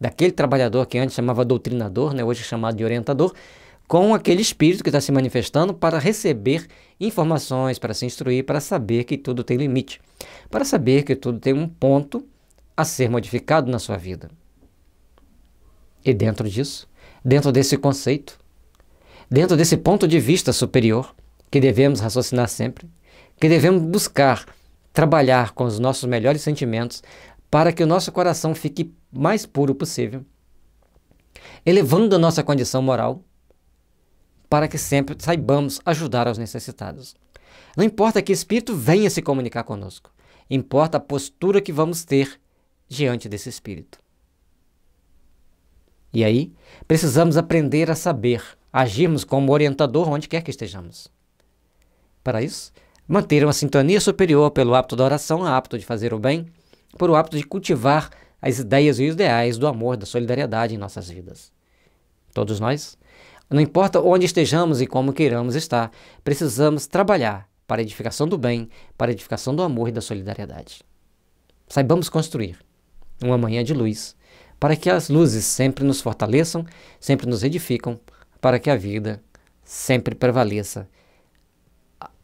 daquele trabalhador que antes chamava doutrinador, né, hoje é chamado de orientador, com aquele espírito que está se manifestando para receber informações, para se instruir, para saber que tudo tem limite, para saber que tudo tem um ponto a ser modificado na sua vida. E dentro disso, dentro desse conceito, dentro desse ponto de vista superior, que devemos raciocinar sempre, que devemos buscar trabalhar com os nossos melhores sentimentos, para que o nosso coração fique mais puro possível, elevando a nossa condição moral, para que sempre saibamos ajudar os necessitados. Não importa que espírito venha se comunicar conosco, importa a postura que vamos ter diante desse espírito. E aí, precisamos aprender a saber, agirmos como orientador onde quer que estejamos. Para isso, manter uma sintonia superior pelo hábito da oração, hábito de fazer o bem, por o hábito de cultivar as ideias e os ideais do amor, da solidariedade em nossas vidas. Todos nós, não importa onde estejamos e como queiramos estar, precisamos trabalhar para a edificação do bem, para a edificação do amor e da solidariedade. Saibamos construir uma manhã de luz, para que as luzes sempre nos fortaleçam, sempre nos edificam, para que a vida sempre prevaleça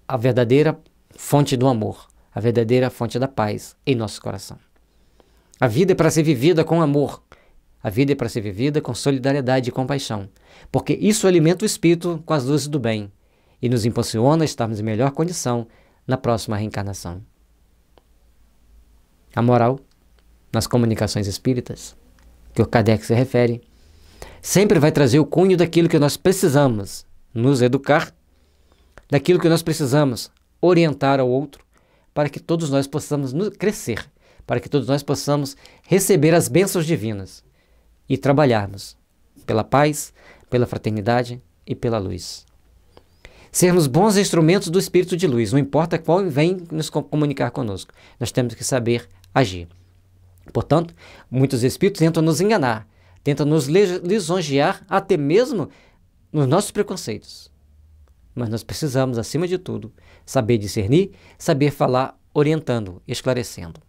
a verdadeira fonte do amor, a verdadeira fonte da paz em nosso coração. A vida é para ser vivida com amor. A vida é para ser vivida com solidariedade e compaixão, porque isso alimenta o espírito com as luzes do bem e nos impulsiona a estarmos em melhor condição na próxima reencarnação. A moral, nas comunicações espíritas, que o Kardec se refere, sempre vai trazer o cunho daquilo que nós precisamos nos educar, daquilo que nós precisamos orientar ao outro, para que todos nós possamos crescer, para que todos nós possamos receber as bênçãos divinas e trabalharmos pela paz, pela fraternidade e pela luz. Sermos bons instrumentos do Espírito de luz, não importa qual vem nos comunicar conosco, nós temos que saber agir. Portanto, muitos espíritos tentam nos enganar, tentam nos lisonjear até mesmo nos nossos preconceitos. Mas nós precisamos, acima de tudo, saber discernir, saber falar orientando, esclarecendo.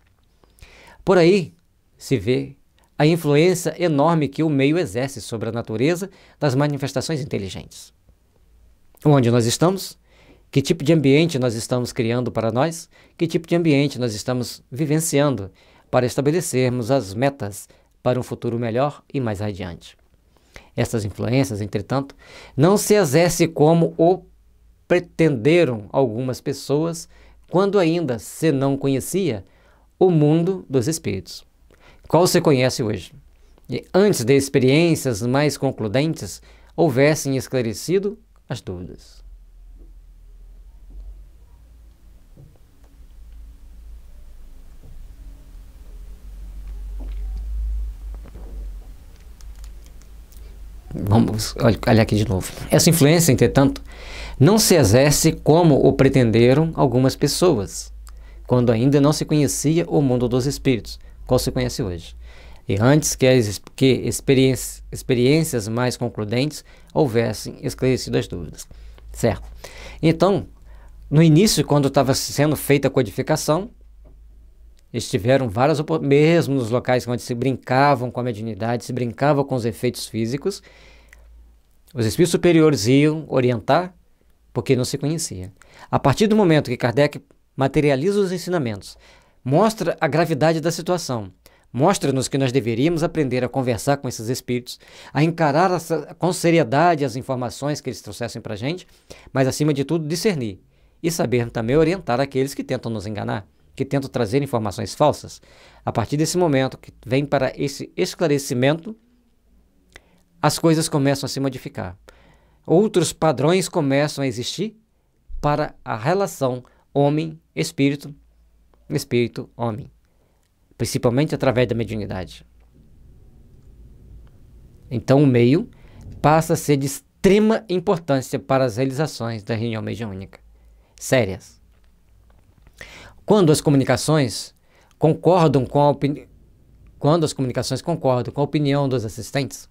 Por aí se vê a influência enorme que o meio exerce sobre a natureza das manifestações inteligentes. Onde nós estamos? Que tipo de ambiente nós estamos criando para nós? Que tipo de ambiente nós estamos vivenciando para estabelecermos as metas para um futuro melhor e mais adiante? Essas influências, entretanto, não se exerce como o pretenderam algumas pessoas quando ainda se não conhecia o mundo dos espíritos, qual se conhece hoje. E antes de experiências mais concludentes houvessem esclarecido as dúvidas. Vamos olhar aqui de novo. Essa influência, entretanto, não se exerce como o pretenderam algumas pessoas, quando ainda não se conhecia o mundo dos espíritos, qual se conhece hoje. E antes que, as, que experiências, experiências mais concludentes houvessem esclarecido as dúvidas. Certo? Então, no início, quando estava sendo feita a codificação, estiveram várias mesmo nos locais onde se brincavam com a mediunidade, se brincava com os efeitos físicos, os espíritos superiores iam orientar porque não se conhecia. A partir do momento que Kardec materializa os ensinamentos, mostra a gravidade da situação, mostra-nos que nós deveríamos aprender a conversar com esses espíritos, a encarar essa, com seriedade as informações que eles trouxessem para a gente, mas acima de tudo discernir e saber também orientar aqueles que tentam nos enganar, que tentam trazer informações falsas. A partir desse momento que vem para esse esclarecimento, as coisas começam a se modificar outros padrões começam a existir para a relação homem-espírito, espírito-homem, principalmente através da mediunidade. Então, o meio passa a ser de extrema importância para as realizações da reunião mediúnica, sérias. Quando as comunicações concordam com a opinião quando as comunicações concordam com a opinião dos assistentes,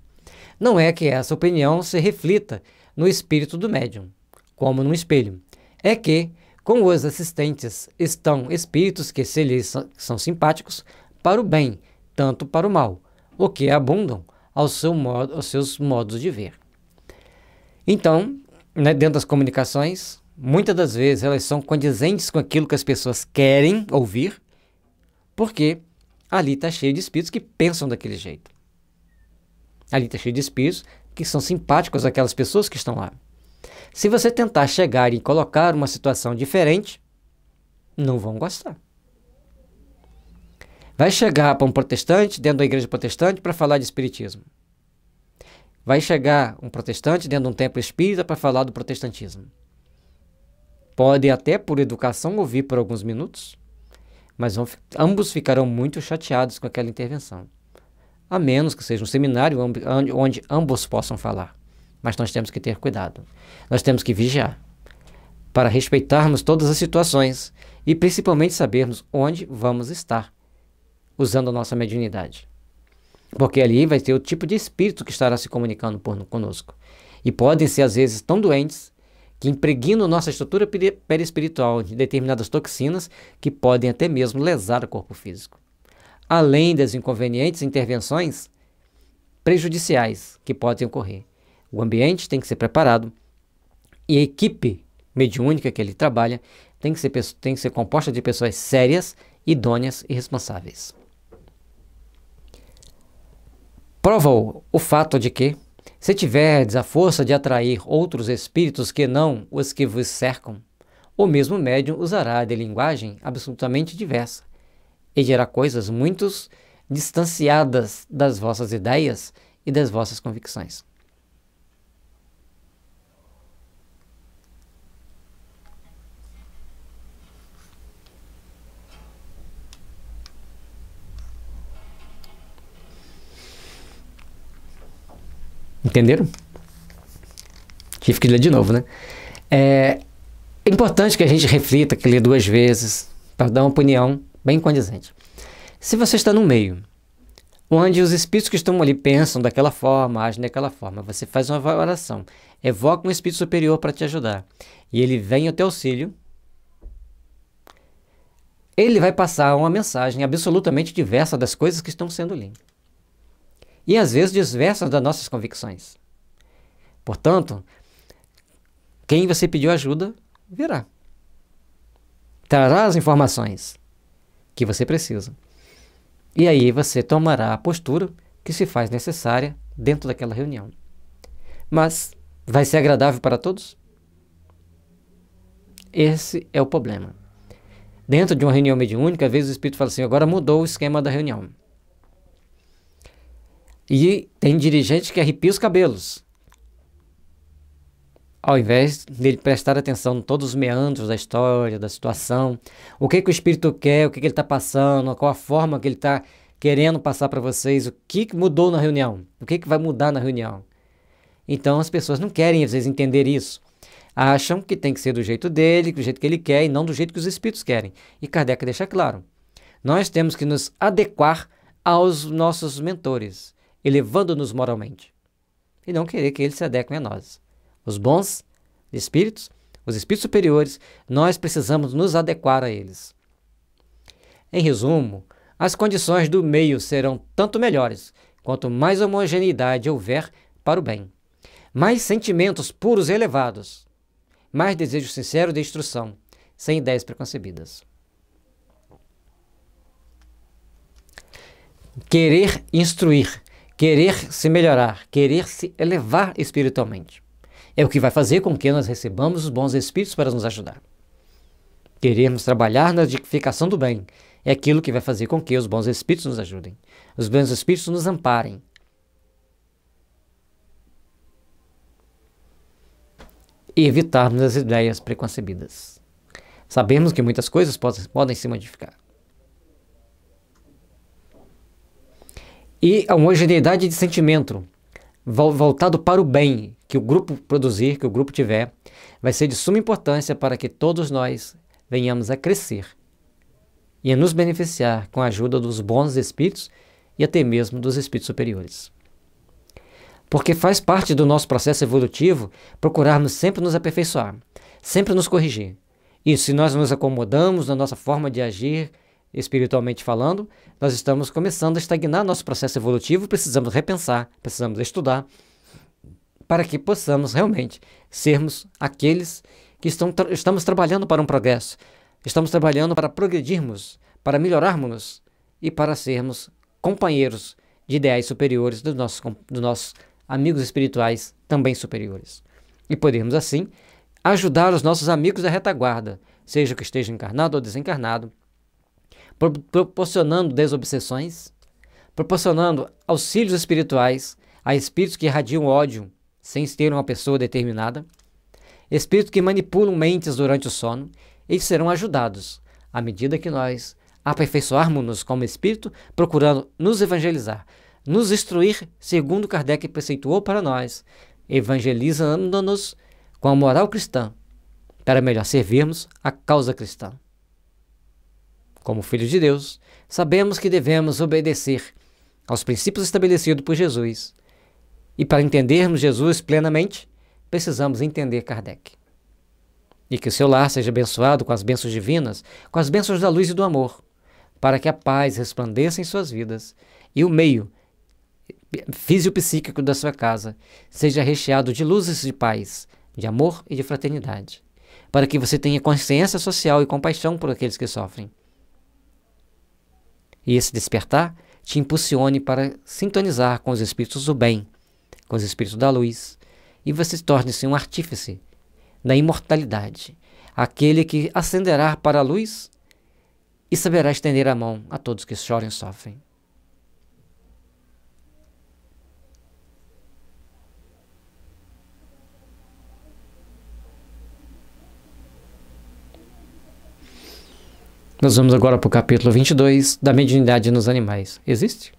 não é que essa opinião se reflita no espírito do médium, como num espelho, é que, com os assistentes, estão espíritos que se lhes são simpáticos para o bem, tanto para o mal, o que abundam ao seu modo, aos seus modos de ver. Então, né, dentro das comunicações, muitas das vezes elas são condizentes com aquilo que as pessoas querem ouvir, porque ali está cheio de espíritos que pensam daquele jeito. Ali está cheio de espíritos que são simpáticos àquelas pessoas que estão lá. Se você tentar chegar e colocar uma situação diferente, não vão gostar. Vai chegar para um protestante dentro da igreja protestante para falar de espiritismo. Vai chegar um protestante dentro de um templo espírita para falar do protestantismo. Pode até por educação ouvir por alguns minutos, mas vão, ambos ficarão muito chateados com aquela intervenção a menos que seja um seminário onde, ambos possam falar. Mas nós temos que ter cuidado. Nós temos que vigiar para respeitarmos todas as situações e principalmente sabermos onde vamos estar usando a nossa mediunidade. Porque ali vai ter o tipo de espírito que estará se comunicando por, conosco. E podem ser, às vezes, tão doentes que impregnam nossa estrutura perispiritual de determinadas toxinas que podem até mesmo lesar o corpo físico além das inconvenientes intervenções prejudiciais que podem ocorrer. O ambiente tem que ser preparado e a equipe mediúnica que ele trabalha tem que ser, tem que ser composta de pessoas sérias, idôneas e responsáveis. Prova o, fato de que, se tiverdes a força de atrair outros espíritos que não os que vos cercam, o mesmo médium usará de linguagem absolutamente diversa e gerar coisas muito distanciadas das vossas ideias e das vossas convicções. Entenderam? Tive que ler de novo, né? É, é importante que a gente reflita, que lê duas vezes, para dar uma opinião bem condizente. Se você está no meio, onde os espíritos que estão ali pensam daquela forma, agem daquela forma, você faz uma oração, evoca um espírito superior para te ajudar, e ele vem ao teu auxílio, ele vai passar uma mensagem absolutamente diversa das coisas que estão sendo lidas. E às vezes diversas das nossas convicções. Portanto, quem você pediu ajuda virá. Trará as informações que você precisa. E aí você tomará a postura que se faz necessária dentro daquela reunião. Mas vai ser agradável para todos? Esse é o problema. Dentro de uma reunião mediúnica, às vezes o espírito fala assim: agora mudou o esquema da reunião. E tem dirigente que arrepia os cabelos ao invés dele prestar atenção em todos os meandros da história, da situação, o que, que o espírito quer, o que, que ele está passando, qual a forma que ele está querendo passar para vocês, o que, que mudou na reunião, o que, que vai mudar na reunião. Então as pessoas não querem, às vezes, entender isso. Acham que tem que ser do jeito dele, do jeito que ele quer e não do jeito que os espíritos querem. E Kardec deixa claro: nós temos que nos adequar aos nossos mentores, elevando-nos moralmente, e não querer que eles se adequem a nós os bons espíritos, os espíritos superiores, nós precisamos nos adequar a eles. Em resumo, as condições do meio serão tanto melhores quanto mais homogeneidade houver para o bem, mais sentimentos puros e elevados, mais desejo sincero de instrução, sem ideias preconcebidas. Querer instruir, querer se melhorar, querer se elevar espiritualmente é o que vai fazer com que nós recebamos os bons espíritos para nos ajudar. Queremos trabalhar na edificação do bem é aquilo que vai fazer com que os bons espíritos nos ajudem, os bons espíritos nos amparem. E evitarmos as ideias preconcebidas. Sabemos que muitas coisas podem, se modificar. E a homogeneidade de sentimento voltado para o bem que o grupo produzir, que o grupo tiver, vai ser de suma importância para que todos nós venhamos a crescer e a nos beneficiar com a ajuda dos bons espíritos e até mesmo dos espíritos superiores. Porque faz parte do nosso processo evolutivo procurarmos sempre nos aperfeiçoar, sempre nos corrigir. E se nós nos acomodamos na nossa forma de agir, espiritualmente falando, nós estamos começando a estagnar nosso processo evolutivo, precisamos repensar, precisamos estudar, para que possamos realmente sermos aqueles que estão, tra estamos trabalhando para um progresso, estamos trabalhando para progredirmos, para melhorarmos e para sermos companheiros de ideais superiores dos nossos, dos nossos amigos espirituais também superiores. E podermos, assim, ajudar os nossos amigos da retaguarda, seja que esteja encarnado ou desencarnado, proporcionando desobsessões, proporcionando auxílios espirituais a espíritos que irradiam ódio sem ter uma pessoa determinada, espíritos que manipulam mentes durante o sono, eles serão ajudados à medida que nós aperfeiçoarmos-nos como espírito, procurando nos evangelizar, nos instruir segundo Kardec preceituou para nós, evangelizando-nos com a moral cristã, para melhor servirmos a causa cristã. Como filhos de Deus, sabemos que devemos obedecer aos princípios estabelecidos por Jesus. E para entendermos Jesus plenamente, precisamos entender Kardec. E que o seu lar seja abençoado com as bênçãos divinas, com as bênçãos da luz e do amor, para que a paz resplandeça em suas vidas e o meio físico-psíquico da sua casa seja recheado de luzes de paz, de amor e de fraternidade, para que você tenha consciência social e compaixão por aqueles que sofrem e esse despertar te impulsione para sintonizar com os espíritos do bem, com os espíritos da luz, e você torne-se um artífice da imortalidade, aquele que ascenderá para a luz e saberá estender a mão a todos que choram e sofrem. Nós vamos agora para o capítulo 22 da mediunidade nos animais. Existe?